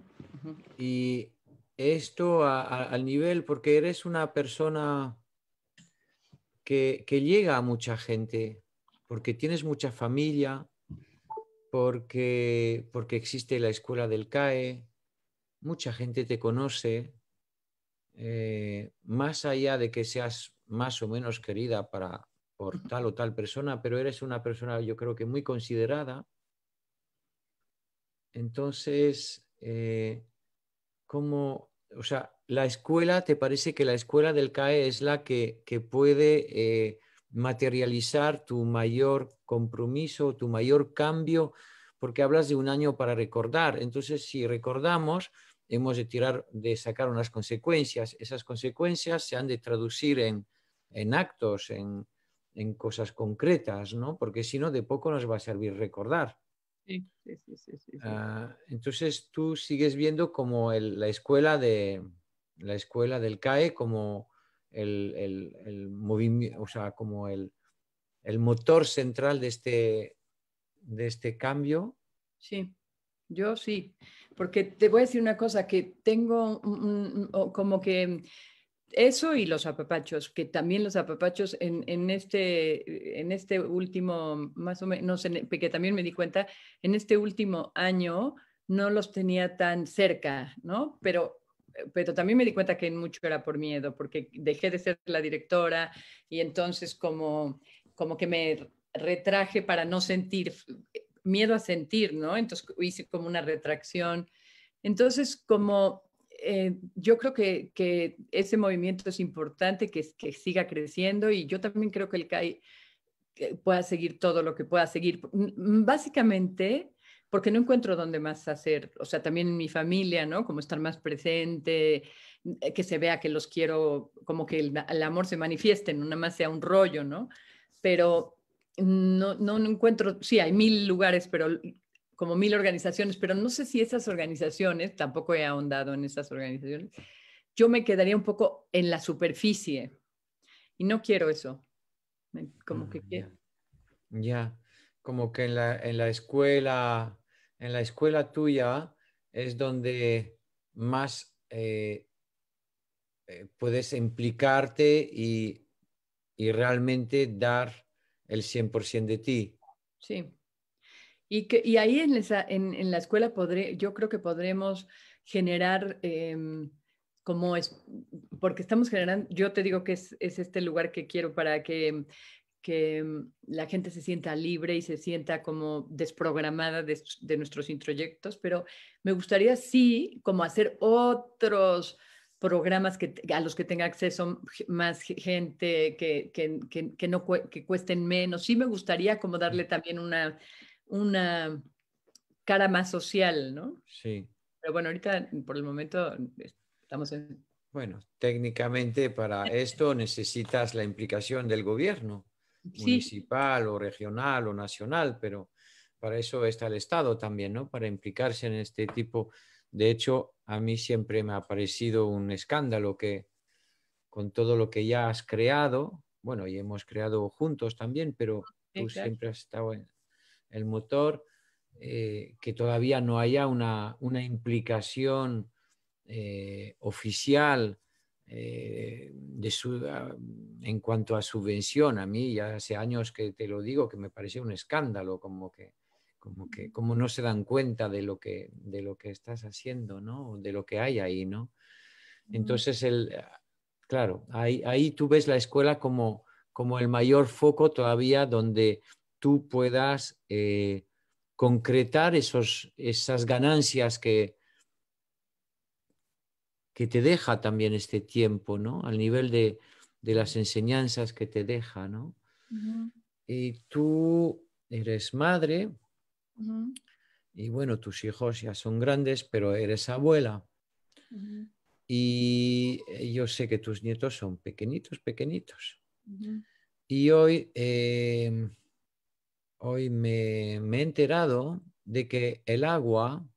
Y esto al nivel, porque eres una persona que, que llega a mucha gente, porque tienes mucha familia, porque, porque existe la escuela del CAE, mucha gente te conoce, eh, más allá de que seas más o menos querida para, por tal o tal persona, pero eres una persona yo creo que muy considerada, entonces, eh, ¿cómo, o sea, la escuela, te parece que la escuela del CAE es la que, que puede eh, materializar tu mayor compromiso, tu mayor cambio? Porque hablas de un año para recordar. Entonces, si recordamos, hemos de tirar de sacar unas consecuencias. Esas consecuencias se han de traducir en, en actos, en, cosas concretas, ¿no? Porque si no, de poco nos va a servir recordar. Sí, sí, sí, ah, entonces tú sigues viendo como la escuela de la escuela del CAE como el, el, movimiento, o sea, como el, motor central de este, de este cambio. Sí yo sí, porque te voy a decir una cosa que tengo como que eso y los apapachos, que también los apapachos en, este, en este último, más o menos, porque que también me di cuenta, en este último año no los tenía tan cerca, ¿no? Pero, pero también me di cuenta que mucho era por miedo, porque dejé de ser la directora y entonces como, como que me retraje para no sentir miedo a sentir, ¿no? Entonces hice como una retracción. Entonces, como eh, yo creo que, ese movimiento es importante, que, siga creciendo y yo también creo que el CAI eh, pueda seguir todo lo que pueda seguir. Básicamente, porque no encuentro dónde más hacer, o sea, también en mi familia, ¿no? Como estar más presente, eh, que se vea que los quiero, como que el, el amor se manifieste, no nada más sea un rollo, ¿no? Pero no, encuentro, sí, hay mil lugares, pero como mil organizaciones, pero no sé si esas organizaciones, tampoco he ahondado en esas organizaciones, yo me quedaría un poco en la superficie y no quiero eso. Como que ah, ya. como que en la, escuela, en la escuela tuya es donde más eh, eh, puedes implicarte y, y realmente dar el 100% de ti. Sí. Y, que, y ahí en, esa, en, la escuela podré, yo creo que podremos generar em, como es, porque estamos generando, yo te digo que es, es este lugar que quiero para que, que, em, la gente se sienta libre y se sienta como desprogramada de, de nuestros introyectos, pero me gustaría sí como hacer otros programas que, a los que tenga acceso más gente, que, que, que, que no que cuesten menos. Sí me gustaría como darle también una, una cara más social, ¿no? Sí. Pero bueno, ahorita por el momento estamos en... Bueno, técnicamente para esto necesitas la implicación del gobierno municipal o regional o nacional, pero para eso está el Estado también, ¿no? Para implicarse en este tipo de de hecho, a mí siempre me ha parecido un escándalo que con todo lo que ya has creado, bueno, y hemos creado juntos también, pero tú siempre has estado en el motor, eh, que todavía no haya una, implicación eh, oficial eh, de su, en cuanto a subvención. A mí ya hace años que te lo digo, que me parece un escándalo, como que como que no se dan cuenta de lo que, de lo que estás haciendo, ¿no? De lo que hay ahí, ¿no? Entonces, eh, claro, ahí, tú ves la escuela como, el mayor foco todavía donde tú puedas eh, concretar esos, esas ganancias que, que te deja también este tiempo, ¿no? Al nivel de, las enseñanzas que te deja, ¿no? Y tú eres madre, y bueno, tus hijos ya son grandes, pero eres abuela. Y eh, yo sé que tus nietos son pequeñitos, pequeñitos. Y hoy, em, hoy me, he enterado de que el agua,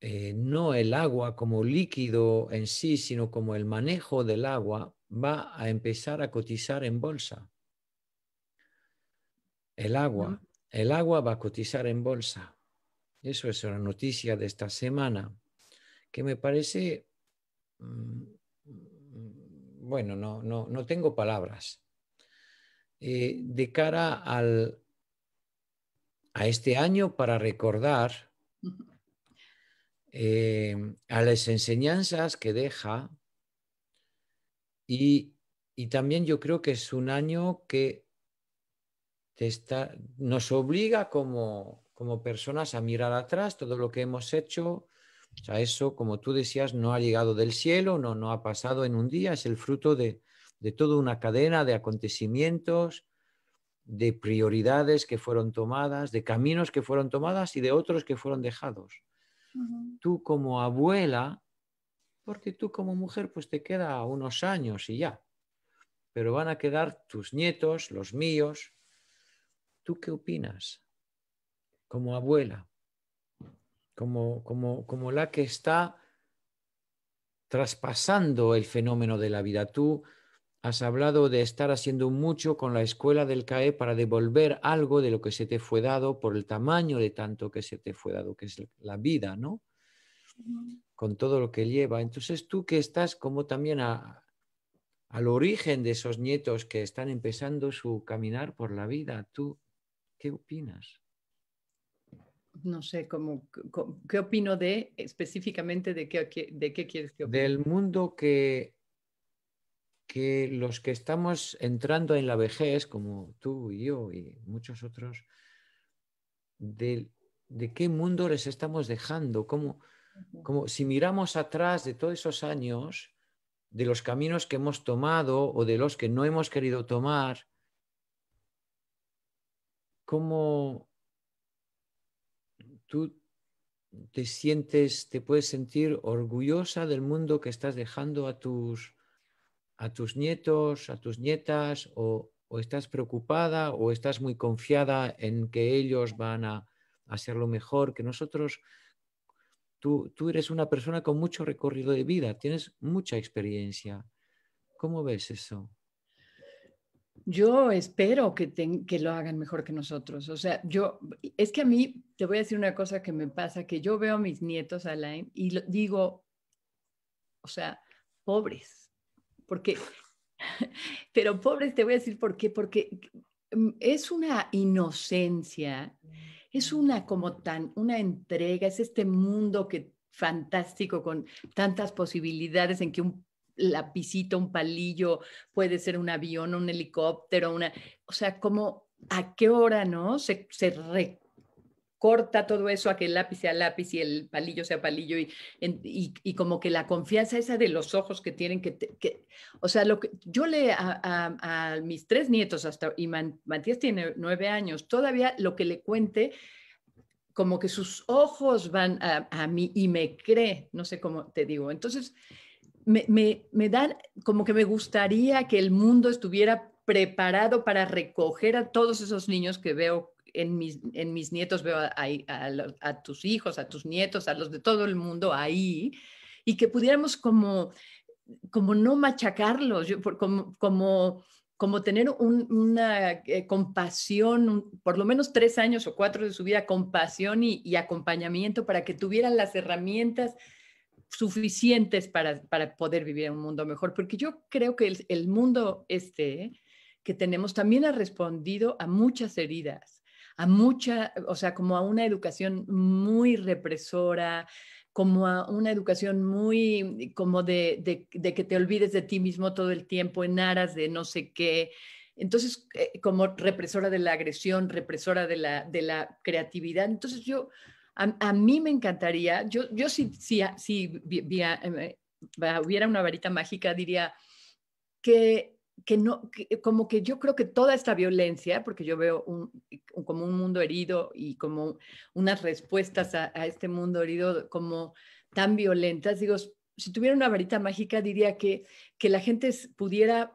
eh, no el agua como líquido en sí, sino como el manejo del agua, va a empezar a cotizar en bolsa. El agua el agua va a cotizar en bolsa. Eso es una noticia de esta semana que me parece, mm, bueno, no, no, no tengo palabras. Eh, de cara al, a este año para recordar eh, a las enseñanzas que deja y, y también yo creo que es un año que nos obliga como, como personas a mirar atrás todo lo que hemos hecho. O sea, eso, como tú decías, no ha llegado del cielo, no, no ha pasado en un día, es el fruto de, de toda una cadena de acontecimientos, de prioridades que fueron tomadas, de caminos que fueron tomadas y de otros que fueron dejados. Tú como abuela, porque tú como mujer pues te queda unos años y ya, pero van a quedar tus nietos, los míos, ¿Tú qué opinas? Como abuela, como, como, como la que está traspasando el fenómeno de la vida. Tú has hablado de estar haciendo mucho con la escuela del CAE para devolver algo de lo que se te fue dado por el tamaño de tanto que se te fue dado, que es la vida, ¿no? Con todo lo que lleva. Entonces tú que estás como también al origen de esos nietos que están empezando su caminar por la vida, tú ¿Qué opinas? No sé, ¿qué opino de específicamente de qué, quieres que opine? Del mundo que, que los que estamos entrando en la vejez, como tú y yo y muchos otros, de, qué mundo les estamos dejando, como si miramos atrás de todos esos años, de los caminos que hemos tomado o de los que no hemos querido tomar, cómo tú te sientes, te puedes sentir orgullosa del mundo que estás dejando a tus, a tus nietos, a tus nietas, o, estás preocupada o estás muy confiada en que ellos van a lo mejor que nosotros. Tú, tú eres una persona con mucho recorrido de vida, tienes mucha experiencia. ¿Cómo ves eso? Yo espero que, que lo hagan mejor que nosotros. O sea, yo, es que a mí, te voy a decir una cosa que me pasa, que yo veo a mis nietos, Alain, y lo, digo, o sea, pobres, porque, pero pobres te voy a decir por qué, porque mm, es una inocencia, es una como tan, una entrega, es este mundo que fantástico con tantas posibilidades en que un lapicito, un palillo, puede ser un avión, un helicóptero, una, o sea, como a qué hora, ¿no? Se, se recorta todo eso a que el lápiz sea lápiz y el palillo sea palillo y, y, como que la confianza esa de los ojos que tienen que, que o sea, lo que yo le a, mis tres nietos hasta, y Matías tiene nueve años, todavía lo que le cuente como que sus ojos van a mí y me cree, no sé cómo te digo. Entonces, me, dan como que me gustaría que el mundo estuviera preparado para recoger a todos esos niños que veo en mis, nietos, veo a, tus hijos, a tus nietos, a los de todo el mundo ahí, y que pudiéramos como, como no machacarlos, como, como, tener una eh, compasión, por lo menos tres años o cuatro de su vida, compasión y acompañamiento para que tuvieran las herramientas suficientes para, poder vivir en un mundo mejor, porque yo creo que el, mundo este ¿eh? que tenemos también ha respondido a muchas heridas, a mucha, o sea, como a una educación muy represora, como a una educación muy como de, de, que te olvides de ti mismo todo el tiempo en aras de no sé qué. Entonces, eh, como represora de la agresión, represora de la, de la creatividad. Entonces, yo, a, mí me encantaría, yo, yo si, eh, hubiera una varita mágica, diría que, no, como que yo creo que toda esta violencia, porque yo veo un, como un mundo herido y como unas respuestas a, este mundo herido como tan violentas, digo, si tuviera una varita mágica, diría que, que la gente pudiera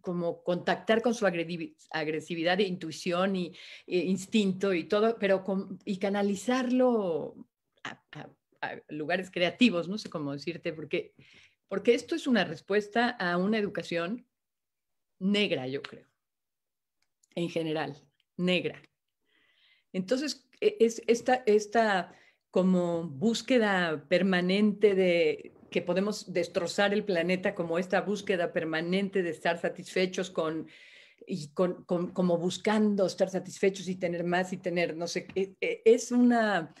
como contactar con su agresividad, e intuición y, e instinto y todo, pero y canalizarlo a, a, lugares creativos, no sé cómo decirte, porque, porque esto es una respuesta a una educación negra, yo creo, en general, negra. Entonces, e, es esta, esta como búsqueda permanente de, que podemos destrozar el planeta como esta búsqueda permanente de estar satisfechos con y con, como buscando estar satisfechos y tener más y tener, no sé, e, e, es una,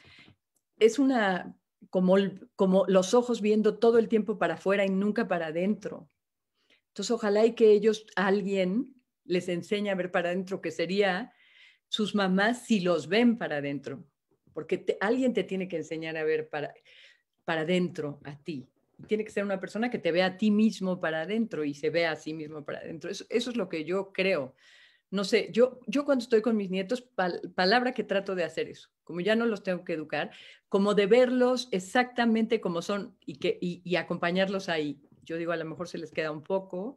es una, como, como los ojos viendo todo el tiempo para afuera y nunca para adentro. Entonces, ojalá y que ellos, alguien les enseñe a ver para adentro, que sería sus mamás si los ven para adentro, porque alguien te tiene que enseñar a ver para, para adentro a ti tiene que ser una persona que te vea a ti mismo para adentro y se vea a sí mismo para adentro. Eso, es lo que yo creo. No sé, yo, yo cuando estoy con mis nietos, palabra que trato de hacer eso, como ya no los tengo que educar, como de verlos exactamente como son y, que, y acompañarlos ahí. Yo digo, a lo mejor se les queda un poco,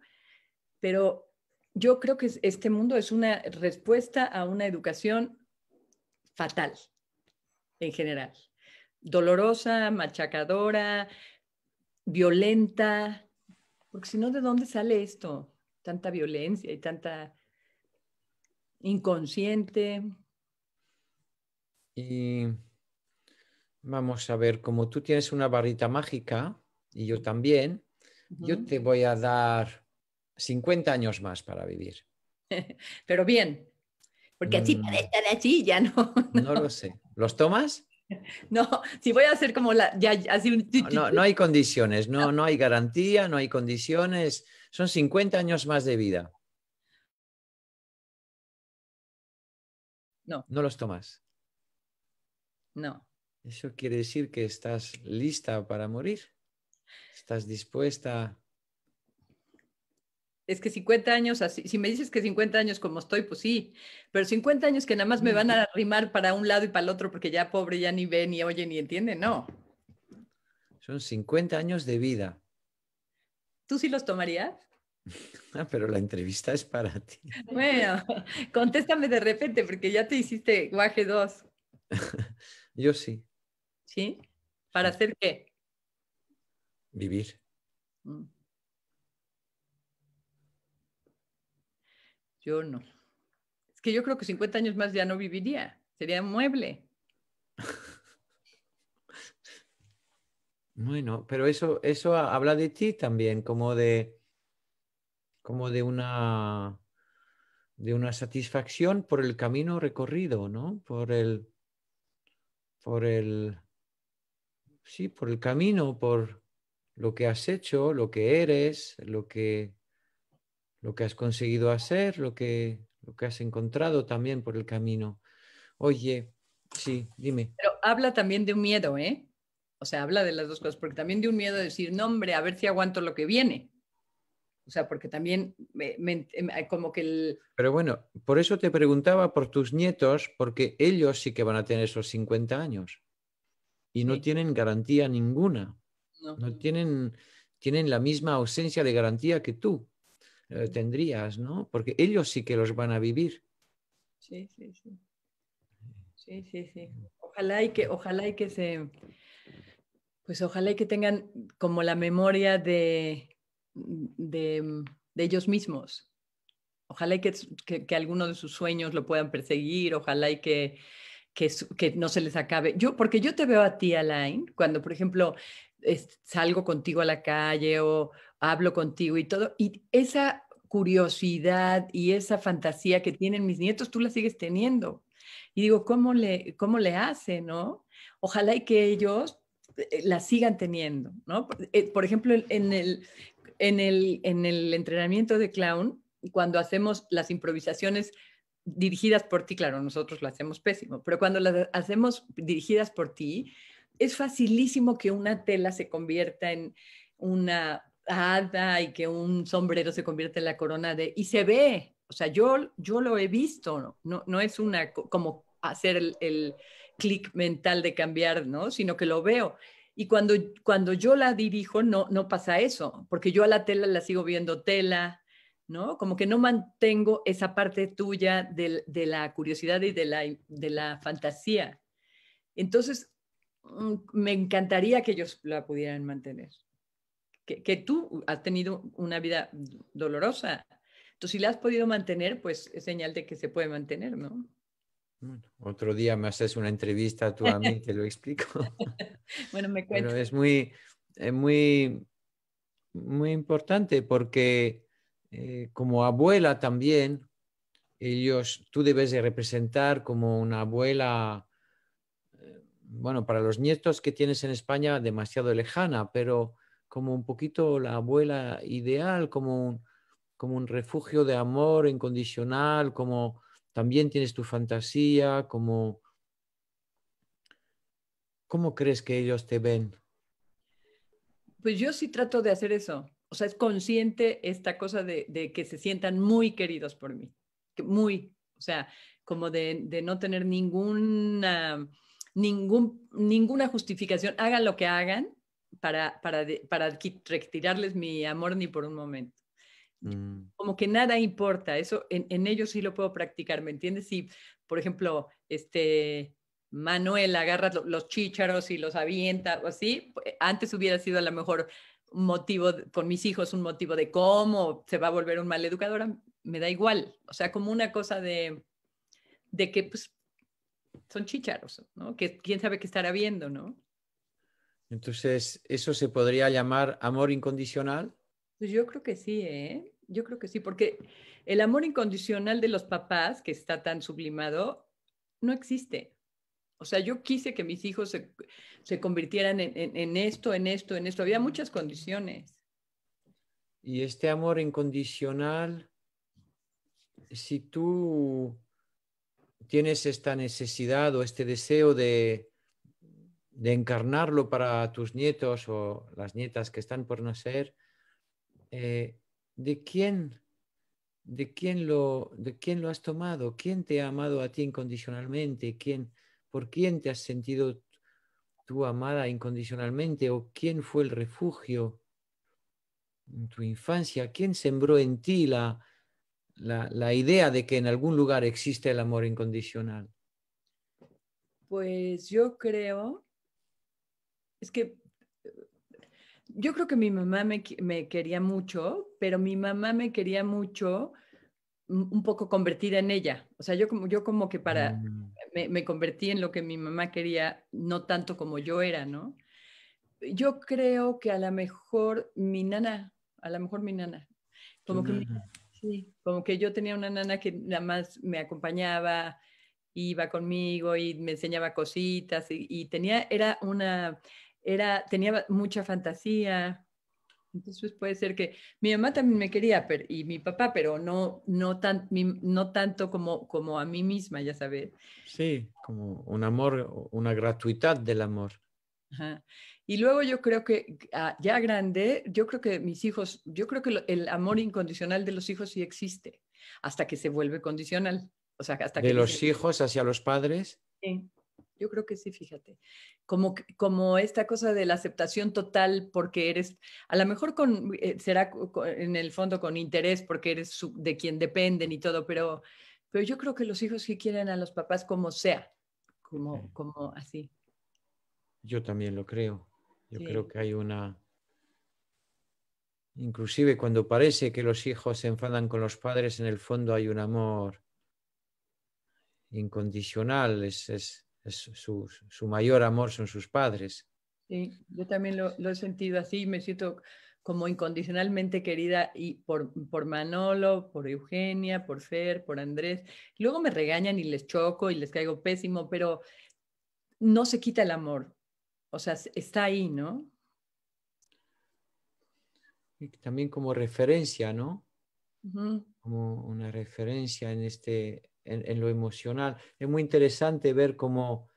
pero yo creo que este mundo es una respuesta a una educación fatal en general dolorosa, machacadora, violenta, porque si no, ¿de dónde sale esto? Tanta violencia y tanta inconsciente. Y vamos a ver, como tú tienes una barrita mágica y yo también, yo te voy a dar 50 años más para vivir. Pero bien, porque así mm. para ya no. No lo sé. ¿Los tomas? No, si voy a hacer como la... Ya, no, no, hay condiciones, no, no hay garantía, no hay condiciones. Son 50 años más de vida. No. No los tomas. No. Eso quiere decir que estás lista para morir. Estás dispuesta es que 50 años, así, si me dices que 50 años como estoy, pues sí, pero 50 años que nada más me van a arrimar para un lado y para el otro porque ya pobre, ya ni ve, ni oye, ni entiende, no. Son 50 años de vida. ¿Tú sí los tomarías? Ah, pero la entrevista es para ti. Bueno, contéstame de repente porque ya te hiciste guaje 2. Yo sí. ¿Sí? ¿Para hacer qué? Vivir. Mm. Yo no. Es que yo creo que 50 años más ya no viviría, sería mueble. Bueno, pero eso, eso habla de ti también, como de, como de una de una satisfacción por el camino recorrido, ¿no? Por el, por el, sí, por el camino, por lo que has hecho, lo que eres, lo que lo que has conseguido hacer, lo que, lo que has encontrado también por el camino. Oye, sí, dime. Pero habla también de un miedo, ¿eh? O sea, habla de las dos cosas, porque también de un miedo de decir, no, hombre, a ver si aguanto lo que viene. O sea, porque también como que el... Pero bueno, por eso te preguntaba por tus nietos, porque ellos sí que van a tener esos 50 años y no tienen garantía ninguna. No. no, tienen, tienen la misma ausencia de garantía que tú. Eh, tendrías, ¿no? Porque ellos sí que los van a vivir. Sí, sí, sí. Sí, sí, sí. Ojalá y que, ojalá que se, pues ojalá y que tengan como la memoria de, de, de ellos mismos. Ojalá y que, que, alguno de sus sueños lo puedan perseguir, ojalá y que, que, no se les acabe. Yo, porque yo te veo a ti, Alain, cuando, por ejemplo, salgo contigo a la calle o, hablo contigo y todo. Y esa curiosidad y esa fantasía que tienen mis nietos, tú la sigues teniendo. Y digo, ¿cómo le, cómo le hace, no? Ojalá y que ellos eh, la sigan teniendo, ¿no? Por eh, ejemplo, en el, en el, en el entrenamiento de clown, cuando hacemos las improvisaciones dirigidas por ti, claro, nosotros lo hacemos pésimo, pero cuando las hacemos dirigidas por ti, es facilísimo que una tela se convierta en una y que un sombrero se convierte en la corona de... Y se ve, o sea, yo, yo lo he visto, ¿no? No, es una como hacer el, el clic mental de cambiar, ¿no? Sino que lo veo. Y cuando, cuando yo la dirijo, no, no pasa eso, porque yo a la tela la sigo viendo tela, ¿no? Como que no mantengo esa parte tuya de, de la curiosidad y de la, de la fantasía. Entonces, mm, me encantaría que ellos la pudieran mantener que, tú has tenido una vida dolorosa. Entonces, si la has podido mantener, pues es señal de que se puede mantener, ¿no? otro día me haces una entrevista tú a mí, te lo explico. bueno, me cuento. es muy, eh, muy, muy importante porque eh, como abuela también, ellos, tú debes de representar como una abuela, eh, bueno, para los nietos que tienes en España demasiado lejana, pero como un poquito la abuela ideal, como un, como un refugio de amor incondicional, como también tienes tu fantasía, como... ¿Cómo crees que ellos te ven? Pues yo sí trato de hacer eso. O sea, es consciente esta cosa de, que se sientan muy queridos por mí. Muy. O sea, como de, no tener ninguna, ningún, ninguna justificación. Hagan lo que hagan, para, para, retirarles mi amor ni por un momento. Mm. Como que nada importa, eso en, en ellos sí lo puedo practicar, ¿me entiendes? Si, por ejemplo, este, Manuel agarra los chícharos y los avienta o así, pues, antes hubiera sido a lo mejor motivo con mis hijos, un motivo de cómo se va a volver un mal educador, me da igual. O sea, como una cosa de, de que pues, son chícharos, ¿no? Que quién sabe qué estará viendo, ¿no? Entonces, ¿eso se podría llamar amor incondicional? Pues yo creo que sí, ¿eh? Yo creo que sí, porque el amor incondicional de los papás, que está tan sublimado, no existe. O sea, yo quise que mis hijos se, convirtieran en esto, en esto, en esto. Había muchas condiciones. Y este amor incondicional, si tú tienes esta necesidad o este deseo de, de encarnarlo para tus nietos o las nietas que están por nacer, eh, ¿de, quién, de, quién lo, ¿de quién lo has tomado? ¿Quién te ha amado a ti incondicionalmente? ¿Quién, ¿Por quién te has sentido tú amada incondicionalmente? ¿O quién fue el refugio en tu infancia? ¿Quién sembró en ti la, la, la idea de que en algún lugar existe el amor incondicional? Pues yo creo es que yo creo que mi mamá me, me, quería mucho, pero mi mamá me quería mucho un poco convertida en ella. O sea, yo como, yo como que para, mm. me, me convertí en lo que mi mamá quería, no tanto como yo era, ¿no? Yo creo que a lo mejor mi nana, a lo mejor mi nana, como que, mm. sí, como que yo tenía una nana que nada más me acompañaba, iba conmigo y me enseñaba cositas y tenía, era una, era, tenía mucha fantasía. Entonces puede ser que mi mamá también me quería y mi papá, pero no, no, tan, no tanto como, como a mí misma, ya sabes. Sí, como un amor, una gratuidad del amor. Y luego yo creo que ah, ya grande, yo creo que mis hijos, yo creo que el amor incondicional de los hijos sí existe, hasta que se vuelve condicional. O sea, hasta de los hijos hacia los padres. Sí. Yo creo que sí, fíjate. Como, como esta cosa de la aceptación total porque eres, a lo mejor con, eh, será en el fondo con interés porque eres de quien dependen y todo, pero, pero yo creo que los hijos sí quieren a los papás como sea, como, como así. Yo también lo creo. Yo creo que hay una... Inclusive cuando parece que los hijos se enfadan con los padres, en el fondo hay un amor incondicional, es, es su, mayor amor son sus padres. Sí, yo también lo, he sentido así, me siento como incondicionalmente querida y por, Manolo, por Eugenia, por Fer, por Andrés. Luego me regañan y les choco y les caigo pésimo, pero no se quita el amor. O sea, está ahí, ¿no? Y también como referencia, ¿no? Como una referencia en este en, lo emocional. Es muy interesante ver cómo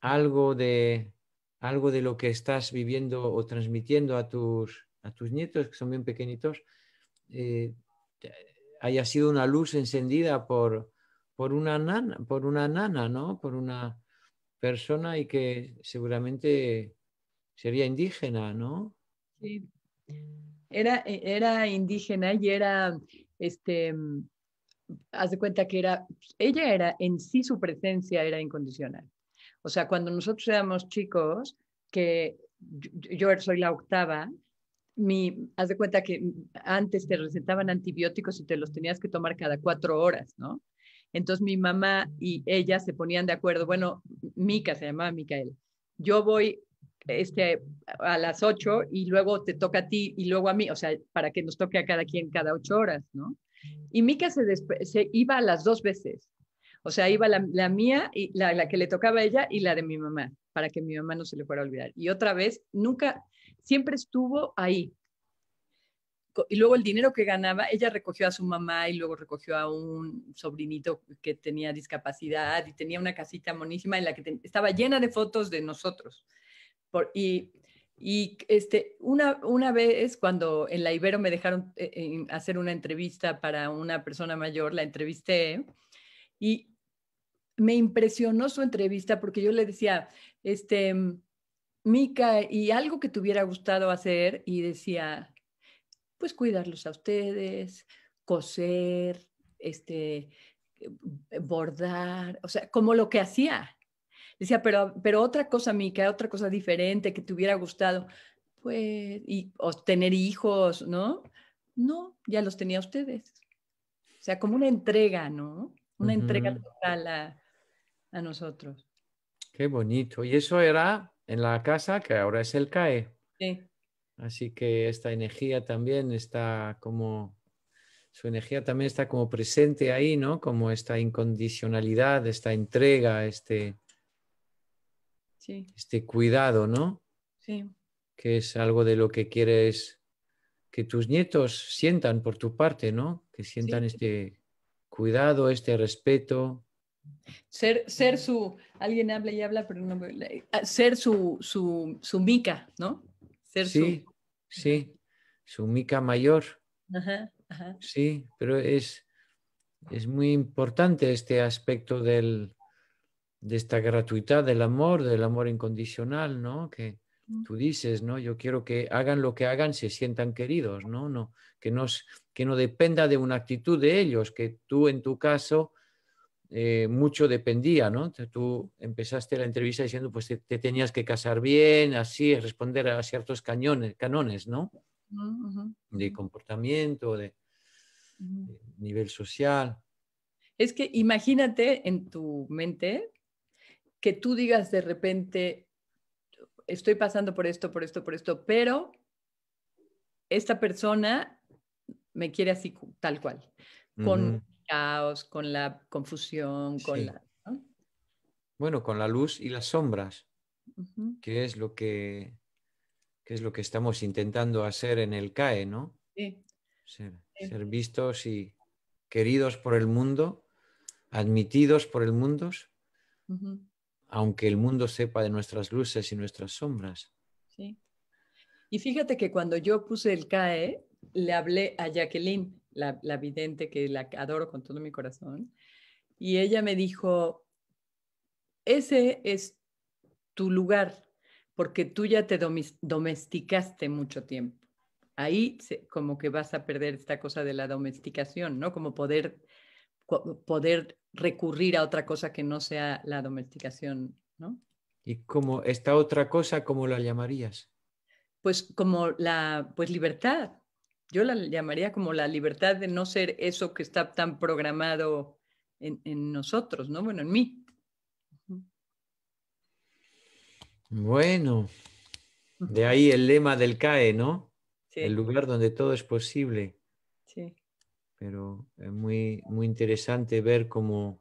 algo de, algo de lo que estás viviendo o transmitiendo a tus, a tus nietos, que son bien pequeñitos, eh, haya sido una luz encendida por, por, una nana, por una nana, ¿no? Por una persona y que seguramente sería indígena, ¿no? Sí. Era, e-, era indígena y era este haz de cuenta que era, ella era en sí su presencia era incondicional. O sea, cuando nosotros éramos chicos, que yo, soy la octava, mi, haz de cuenta que antes te recetaban antibióticos y te los tenías que tomar cada cuatro horas, ¿no? Entonces mi mamá y ella se ponían de acuerdo, bueno, Mica se llamaba Micael, yo voy este, a las ocho y luego te toca a ti y luego a mí, o sea, para que nos toque a cada quien cada ocho horas, ¿no? Y Mica se, iba las dos veces. O sea, iba la, mía, y la, que le tocaba a ella y la de mi mamá, para que mi mamá no se le fuera a olvidar. Y otra vez, nunca, siempre estuvo ahí. Y luego el dinero que ganaba, ella recogió a su mamá y luego recogió a un sobrinito que tenía discapacidad y tenía una casita monísima en la que estaba llena de fotos de nosotros. y y este, una, vez cuando en la Ibero me dejaron eh, hacer una entrevista para una persona mayor, la entrevisté y me impresionó su entrevista porque yo le decía, este, Mica, y algo que te hubiera gustado hacer y decía, pues cuidarlos a ustedes, coser, este, eh, bordar, o sea, como lo que hacía, Decía, pero, pero otra cosa, Mica, otra cosa diferente que te hubiera gustado, pues, y, tener hijos, ¿no? No, ya los tenía ustedes. O sea, como una entrega, ¿no? Una entrega total a, a nosotros. Qué bonito. Y eso era en la casa que ahora es el CAE. Sí. Así que esta energía también está como, su energía también está como presente ahí, ¿no? Como esta incondicionalidad, esta entrega, este, este cuidado, ¿no? Sí. Que es algo de lo que quieres que tus nietos sientan por tu parte, ¿no? Que sientan este cuidado, este respeto. Ser, ser su, alguien habla y habla, pero no, ah, ser su, su, su mica, ¿no? Ser sí, su... sí, su mica mayor. Sí, pero es, es muy importante este aspecto del, de esta gratuidad del amor, del amor incondicional, ¿no? Que mm. tú dices, ¿no? Yo quiero que hagan lo que hagan, se sientan queridos, ¿no? no que, nos, que no dependa de una actitud de ellos, que tú en tu caso eh, mucho dependía, ¿no? Tú empezaste la entrevista diciendo, pues te, tenías que casar bien, así, responder a ciertos cañones, canones, ¿no? De comportamiento, de nivel social. Es que imagínate en tu mente que tú digas de repente, estoy pasando por esto, por esto, por esto, pero esta persona me quiere así, tal cual, con caos, con la confusión, con la... Bueno, con la luz y las sombras, que es lo que es lo que estamos intentando hacer en el CAE, ¿no? Sí. Ser, vistos y queridos por el mundo, admitidos por el mundo, aunque el mundo sepa de nuestras luces y nuestras sombras. Sí. Y fíjate que cuando yo puse el CAE, le hablé a Jacqueline, la, vidente que la adoro con todo mi corazón, y ella me dijo, ese es tu lugar, porque tú ya te domesticaste mucho tiempo. Ahí como que vas a perder esta cosa de la domesticación, ¿no? Como poder, poder recurrir a otra cosa que no sea la domesticación, ¿no? ¿Y cómo esta otra cosa, cómo la llamarías? Pues como la pues libertad. Yo la llamaría como la libertad de no ser eso que está tan programado en, nosotros, ¿no? Bueno, en mí. Bueno, de ahí el lema del CAE, ¿no? El lugar donde todo es posible. Sí pero es muy, muy interesante ver cómo,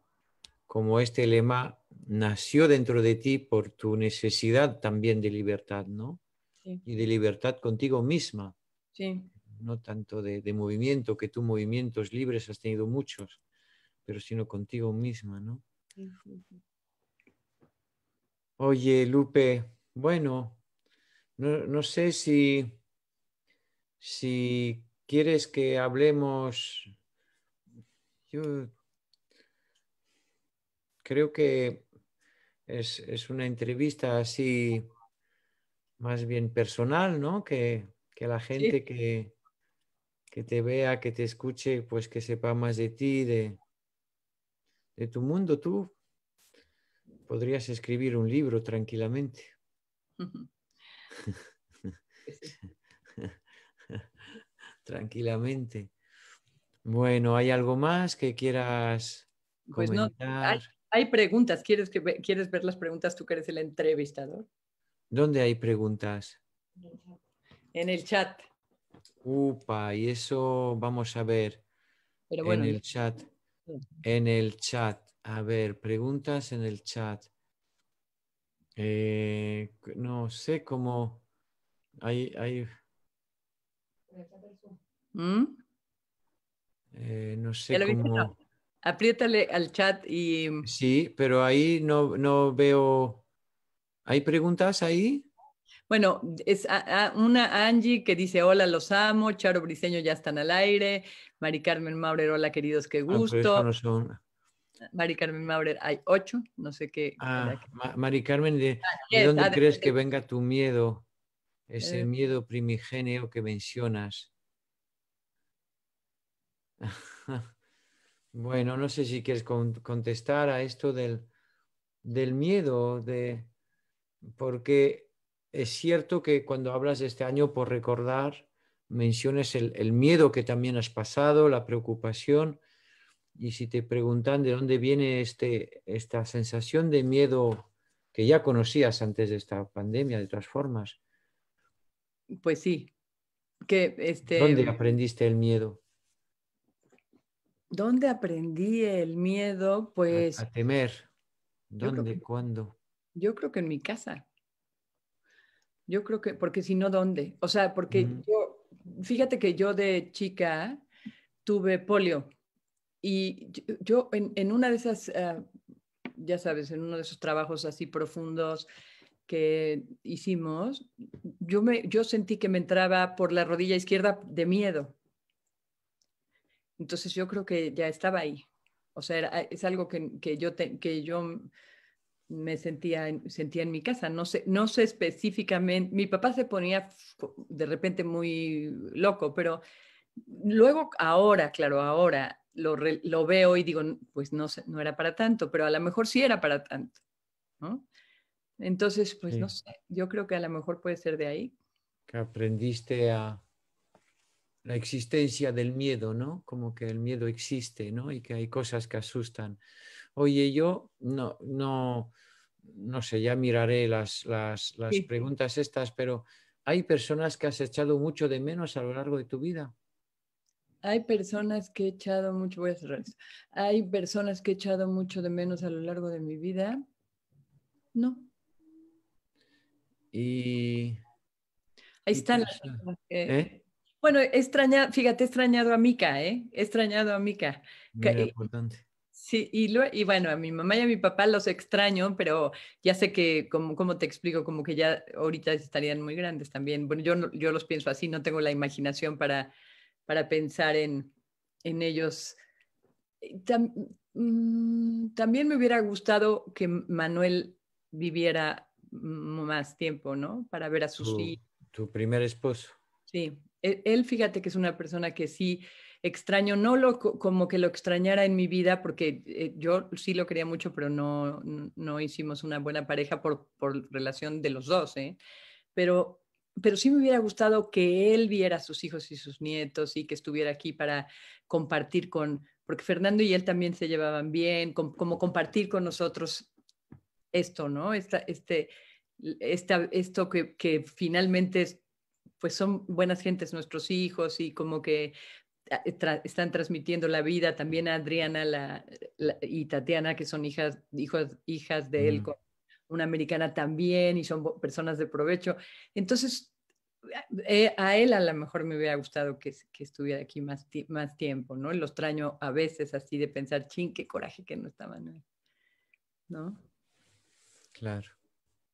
cómo este lema nació dentro de ti por tu necesidad también de libertad, ¿no? Y de libertad contigo misma. Sí. No tanto de, movimiento, que tú movimientos libres has tenido muchos, pero sino contigo misma, ¿no? Oye, Lupe, bueno, no, no sé si, si ¿Quieres que hablemos? Yo creo que es, una entrevista así más bien personal, ¿no? Que, la gente que, que, te vea, que te escuche, pues que sepa más de ti, de, de tu mundo. Tú podrías escribir un libro tranquilamente. Pues tranquilamente. Bueno, ¿hay algo más que quieras pues comentar? hay, preguntas. ¿Quieres, ¿Quieres ver las preguntas tú que eres el entrevistador? ¿Dónde hay preguntas? En el chat. Upa, y eso vamos a ver. Pero en el chat. En el chat. A ver, preguntas en el chat. Eh, no sé cómo. Hay, hay, ¿Mm? Eh, no sé cómo... Apriétale al chat y... Sí, pero ahí no, veo... ¿Hay preguntas ahí? Bueno, es una Angie que dice, hola, los amo, Charo Briseño ya están al aire, Mari Carmen Maurer, hola queridos, qué ah, pues gusto. Mari Carmen Maurer, hay ocho, no sé qué. Ah, Mari Carmen, ¿de, ah, dónde crees que venga tu miedo? Ese eh. miedo primigenio que mencionas. bueno, no sé si quieres contestar a esto del, miedo, de, porque es cierto que cuando hablas de este año por recordar, menciones el, miedo que también has pasado, la preocupación, y si te preguntan de dónde viene este, esta sensación de miedo que ya conocías antes de esta pandemia, de todas formas. Pues sí, que este... ¿Dónde aprendiste el miedo? ¿Dónde aprendí el miedo? Pues... A, temer. ¿Dónde? ¿Cuándo? Yo creo que en mi casa. Yo creo que, porque si no, ¿dónde? O sea, porque yo, fíjate que yo de chica tuve polio y yo, en, una de esas, ah, ya sabes, en uno de esos trabajos así profundos que hicimos, yo, me, yo sentí que me entraba por la rodilla izquierda de miedo. Entonces yo creo que ya estaba ahí. O sea, es algo que, yo, que yo me sentía, sentía en mi casa. No sé, no sé específicamente, mi papá se ponía de repente muy loco, pero luego ahora, claro, ahora lo, veo y digo, pues no, no era para tanto, pero a lo mejor sí era para tanto. Entonces, pues no sé, yo creo que a lo mejor puede ser de ahí. Que aprendiste a, la existencia del miedo, ¿no? Como que el miedo existe, ¿no? Y que hay cosas que asustan. Oye, yo no, no, no sé, ya miraré las, preguntas estas, pero ¿hay personas que has echado mucho de menos a lo largo de tu vida? Hay personas que he echado mucho, hay personas que he echado mucho de menos a lo largo de mi vida. No. Y. Ahí están pues, las eh, que. ¿eh? Bueno, extraña, fíjate, he extrañado a Mica, ¿eh? He extrañado a Mica. Muy importante. Sí, y, bueno, a mi mamá y a mi papá los extraño, pero ya sé que, como, te explico, como que ya ahorita estarían muy grandes también. Bueno, yo, yo los pienso así, no tengo la imaginación para, pensar en, ellos. Mm, también me hubiera gustado que Manuel viviera más tiempo, ¿no? Para ver a sus hijos. Tu primer esposo. Sí, e-, él, fíjate que es una persona que sí extraño, no lo, como que lo extrañara en mi vida, porque eh, yo sí lo quería mucho, pero no, no hicimos una buena pareja por, por relación de los dos, ¿eh? Pero pero sí me hubiera gustado que él viera a sus hijos y sus nietos y que estuviera aquí para compartir con, porque Fernando y él también se llevaban bien, como compartir con nosotros esto, ¿no? Esta, este, esta, esto que, que finalmente es, pues son buenas gentes nuestros hijos y como que ah, eh, están transmitiendo la vida también a Adriana y Tatiana, que son hijas, hijas de él, con una americana también y son personas de provecho. Entonces, eh, a él a lo mejor me hubiera gustado que, estuviera aquí más, tiempo, ¿no? Lo extraño a veces así de pensar, ching, qué coraje que no estaba, ¿No? Claro,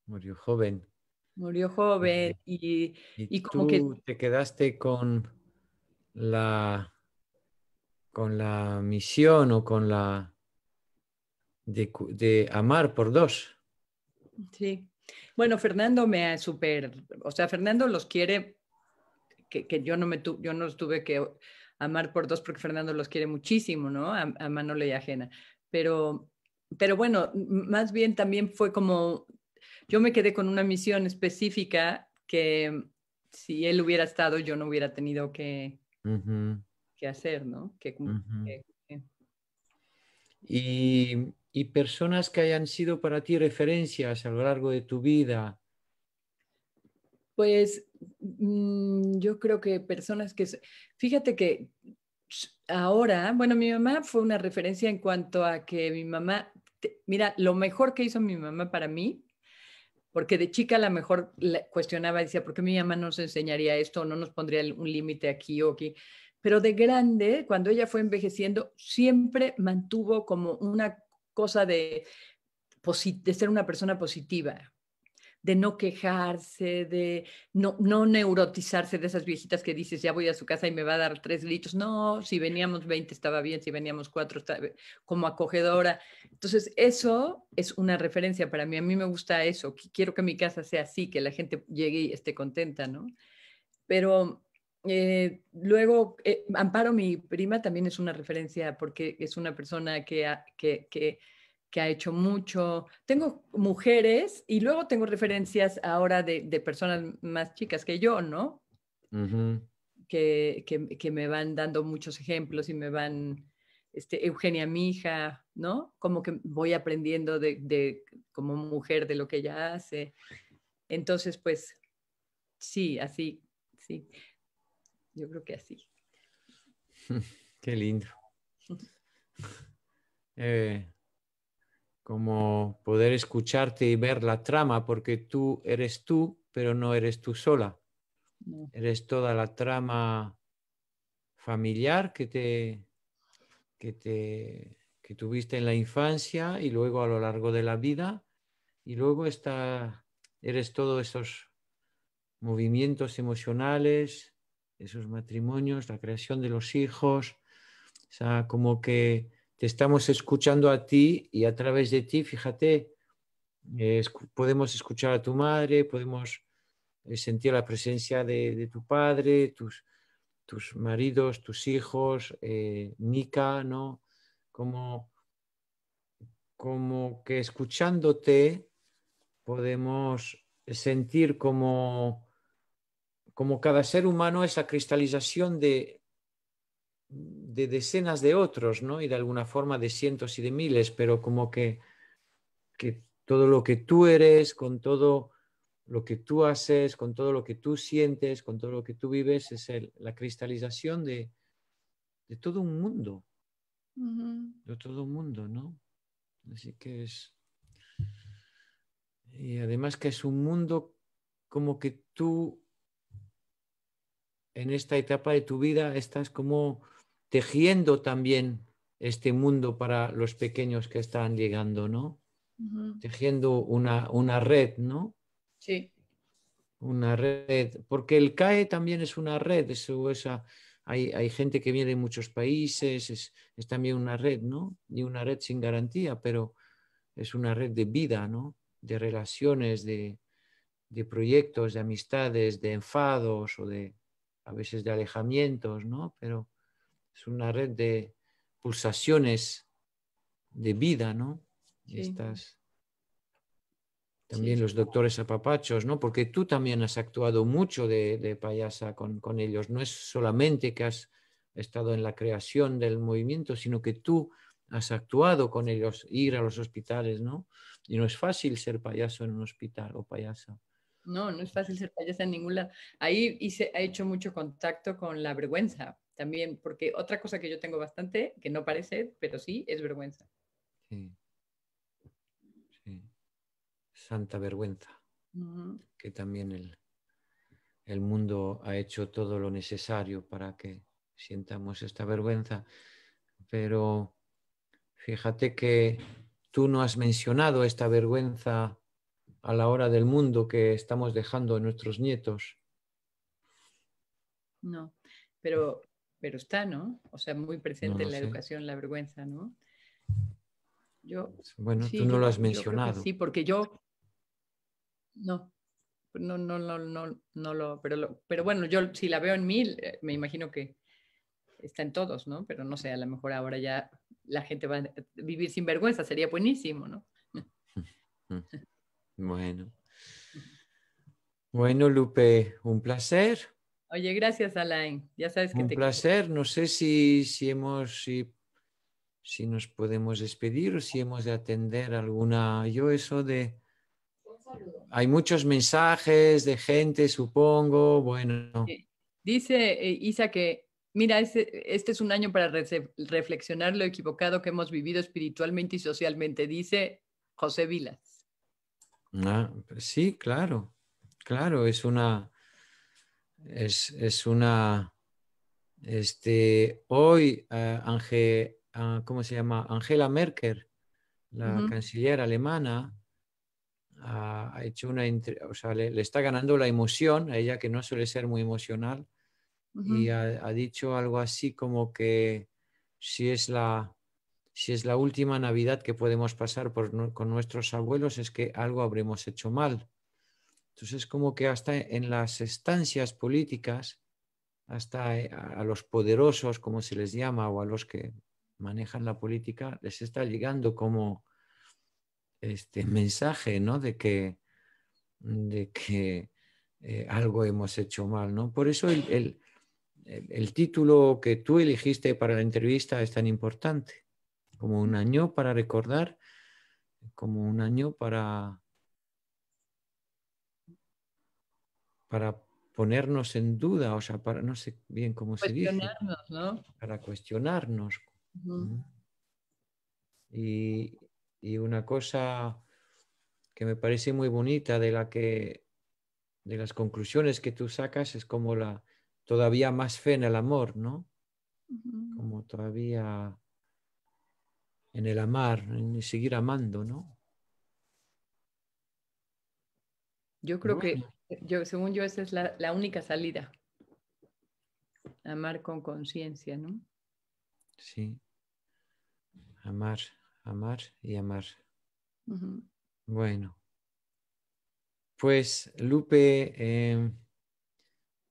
murió joven. Murió joven y, y, como que... Te quedaste con la, con la misión o con la... de, amar por dos. Sí. Bueno, Fernando me ha super, o sea, Fernando los quiere, que, yo no me yo no los tuve que amar por dos porque Fernando los quiere muchísimo, ¿no? A, Manolo mano y ajena. Pero, pero bueno, más bien también fue como yo me quedé con una misión específica que si él hubiera estado, yo no hubiera tenido que, que hacer, ¿no? Y, personas que hayan sido para ti referencias a lo largo de tu vida. Pues mm, yo creo que personas que... Fíjate que ahora, bueno, mi mamá fue una referencia en cuanto a que mi mamá, mira, lo mejor que hizo mi mamá para mí porque de chica a lo mejor cuestionaba, decía, ¿por qué mi mamá nos enseñaría esto? ¿No nos pondría un límite aquí o aquí? Pero de grande, cuando ella fue envejeciendo, siempre mantuvo como una cosa de, de ser una persona positiva, de no quejarse, de no, neurotizarse de esas viejitas que dices, ya voy a su casa y me va a dar tres litros. No, si veníamos 20 estaba bien, si veníamos cuatro estaba eh, como acogedora. Entonces, eso es una referencia para mí. A mí me gusta eso. Quiero que mi casa sea así, que la gente llegue y esté contenta, ¿no? Pero eh, luego, eh, Amparo, mi prima, también es una referencia porque es una persona que, que, que ha hecho mucho. Tengo mujeres y luego tengo referencias ahora de, personas más chicas que yo, ¿no? que, me van dando muchos ejemplos y me van, este, Eugenia, mi hija, ¿no? Como que voy aprendiendo de, como mujer de lo que ella hace. Entonces, pues, sí, así, sí. Yo creo que así. Qué lindo. Eh, como poder escucharte y ver la trama, porque tú eres tú, pero no eres tú sola. Eres toda la trama familiar que te, que te tuviste en la infancia y luego a lo largo de la vida y luego está eres todos esos movimientos emocionales, esos matrimonios, la creación de los hijos, o sea, como que te estamos escuchando a ti y a través de ti, fíjate, podemos escuchar a tu madre, podemos eh, sentir la presencia de, tu padre, tus, tus, maridos, tus hijos, eh, ¿no? Como, como que escuchándote podemos sentir como, como cada ser humano esa cristalización de de decenas de otros, ¿no? Y de alguna forma de cientos y de miles, pero como que, que todo lo que tú eres, con todo lo que tú haces, con todo lo que tú sientes, con todo lo que tú vives, es la cristalización de, todo un mundo. De todo un mundo, ¿no? Así que es... Y además que es un mundo como que tú en esta etapa de tu vida estás como tejiendo también este mundo para los pequeños que están llegando, ¿no? Tejiendo una, una red, ¿no? Sí. Una red, porque el CAE también es una red, es, esa, hay, hay, gente que viene de muchos países, es, también una red, ¿no? Y una red sin garantía, pero es una red de vida, ¿no? De relaciones, de, de proyectos, de amistades, de enfados o de a veces de alejamientos, ¿no? Pero es una red de pulsaciones de vida, ¿no? Estas, también los doctores apapachos, ¿no? Porque tú también has actuado mucho de, payasa con, ellos. No es solamente que has estado en la creación del movimiento, sino que tú has actuado con ellos, ir a los hospitales, ¿no? Y no es fácil ser payaso en un hospital o payasa. No, no es fácil ser payasa en ningún lado. Ahí se ha hecho mucho contacto con la vergüenza, también, porque otra cosa que yo tengo bastante, que no parece, pero sí, es vergüenza. Sí. sí. Santa vergüenza. Que también el, el mundo ha hecho todo lo necesario para que sientamos esta vergüenza. Pero fíjate que tú no has mencionado esta vergüenza a la hora del mundo que estamos dejando a nuestros nietos. No, pero pero está, ¿no? O sea, muy presente en la educación la vergüenza, ¿no? Yo, bueno, tú no lo has mencionado. Sí, porque yo no, no, no, no, no, lo, pero, pero bueno, yo si la veo en mí, eh, me imagino que está en todos, ¿no? Pero no sé, a lo mejor ahora ya la gente va a vivir sin vergüenza, sería buenísimo, ¿no? Bueno. Bueno, Lupe, un placer. Oye, gracias, Alain. Ya sabes que Un placer. No sé si, si hemos, si, nos podemos despedir o si hemos de atender alguna. Yo eso de... Hay muchos mensajes de gente, supongo. Bueno. Dice eh, Isa que, mira, este, este, es un año para reflexionar lo equivocado que hemos vivido espiritualmente y socialmente, dice José Vilas. Ah, sí, claro, claro, es una, es, una, este, hoy eh, ah, ¿cómo se llama? Angela Merkel, la canciller alemana, ha hecho una, le, está ganando la emoción a ella que no suele ser muy emocional y ha, dicho algo así como que si es la si es la última Navidad que podemos pasar con nuestros abuelos es que algo habremos hecho mal. Entonces, como que hasta en las estancias políticas, hasta eh, a los poderosos, como se les llama, o a los que manejan la política, les está llegando como este mensaje, De que, de que eh, algo hemos hecho mal, ¿no? Por eso el título que tú elegiste para la entrevista es tan importante, como un año para recordar, como un año para para ponernos en duda, o sea, para, no sé bien cómo se dice. Cuestionarnos, ¿no? Para cuestionarnos. y, una cosa que me parece muy bonita de la que, de las conclusiones que tú sacas es como la todavía más fe en el amor, ¿no? Como todavía en el amar, en seguir amando, ¿no? Yo creo que yo, según yo, esa es la, única salida. Amar con conciencia, ¿no? Sí. Amar, amar y amar. Bueno. Pues, Lupe, em,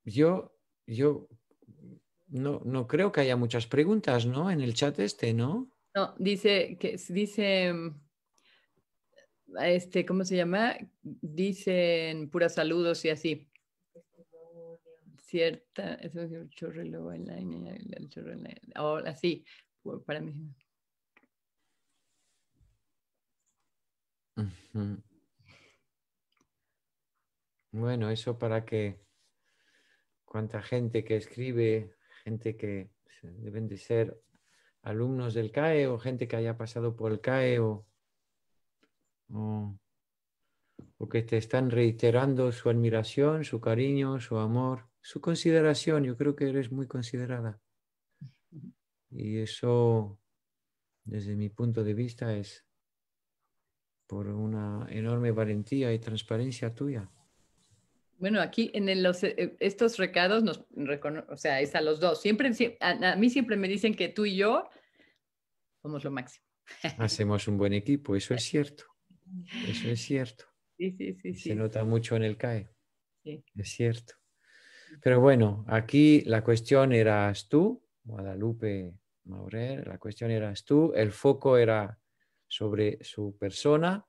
yo, yo no, no, creo que haya muchas preguntas, ¿no? En el chat este, ¿no? No, dice que dice em, este, ¿cómo se llama? Dicen puras saludos y así. Cierta, es el así, para mí. Bueno, eso para que cuánta gente que escribe, gente que deben de ser alumnos del CAE o gente que haya pasado por el CAE o Mm. o Porque te están reiterando su admiración, su cariño, su amor, su consideración. Yo creo que eres muy considerada. Y eso, desde mi punto de vista, es por una enorme valentía y transparencia tuya. Bueno, aquí en los, eh, estos recados nos o sea, es a los dos. Siempre, a, mí siempre me dicen que tú y yo somos lo máximo. Hacemos un buen equipo, eso es cierto. Eso es cierto. Se nota mucho en el CAE. Es cierto. Pero bueno, aquí la cuestión eras tú, Guadalupe Maurer, la cuestión eras tú, el foco era sobre su persona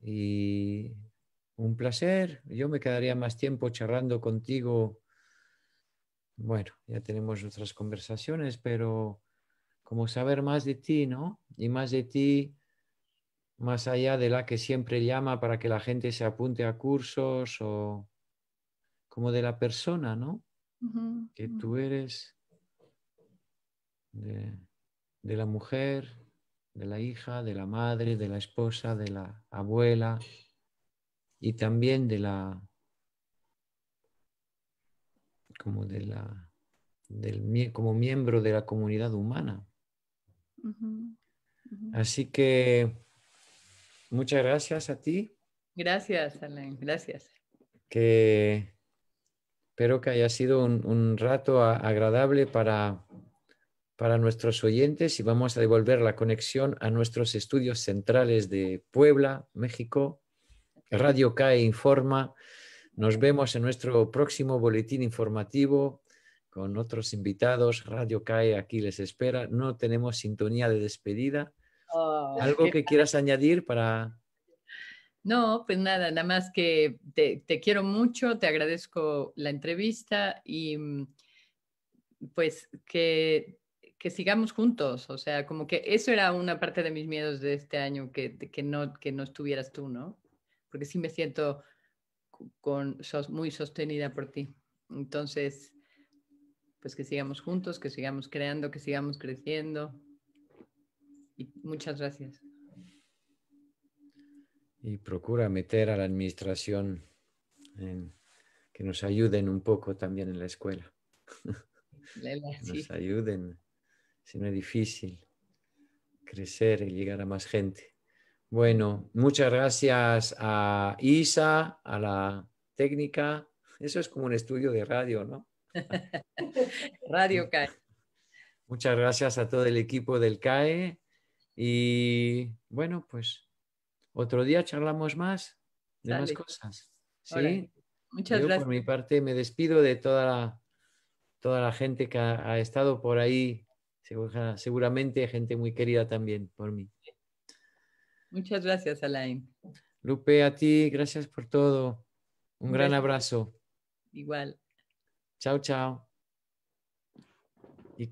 y un placer. Yo me quedaría más tiempo charlando contigo. Bueno, ya tenemos nuestras conversaciones, pero como saber más de ti, ¿no? Y más de ti más allá de la que siempre llama para que la gente se apunte a cursos o como de la persona, ¿no? Que tú eres de, la mujer, de la hija, de la madre, de la esposa, de la abuela y también de la como de la como miembro de la comunidad humana. Así que Muchas gracias a ti. Gracias, Alan, Gracias. Que espero que haya sido un, rato agradable para, para nuestros oyentes y vamos a devolver la conexión a nuestros estudios centrales de Puebla, México. Radio CAE Informa. Nos vemos en nuestro próximo boletín informativo con otros invitados. Radio CAE aquí les espera. No tenemos sintonía de despedida Oh. ¿Algo que quieras añadir para...? No, pues nada, nada más que te, quiero mucho, te agradezco la entrevista y mm, pues que que sigamos juntos, o sea, como que eso era una parte de mis miedos de este año, que, que, no, que no estuvieras tú, ¿no? Porque sí me siento con, muy sostenida por ti. Entonces, pues que sigamos juntos, que sigamos creando, que sigamos creciendo muchas gracias. Y procura meter a la administración que nos ayuden un poco también en la escuela. nos ayuden, si no es difícil crecer y llegar a más gente. Bueno, muchas gracias a Isa, a la técnica. Eso es como un estudio de radio, ¿no? radio CAE. Muchas gracias a todo el equipo del CAE y bueno, pues otro día charlamos más de más cosas. ¿sí? Muchas Yo, gracias. Por mi parte, me despido de toda la, toda la gente que ha, estado por ahí, seguramente gente muy querida también por mí. Muchas gracias, Alain. Lupe, a ti, gracias por todo. Un gran abrazo. Igual. Chao, chao. ¿Y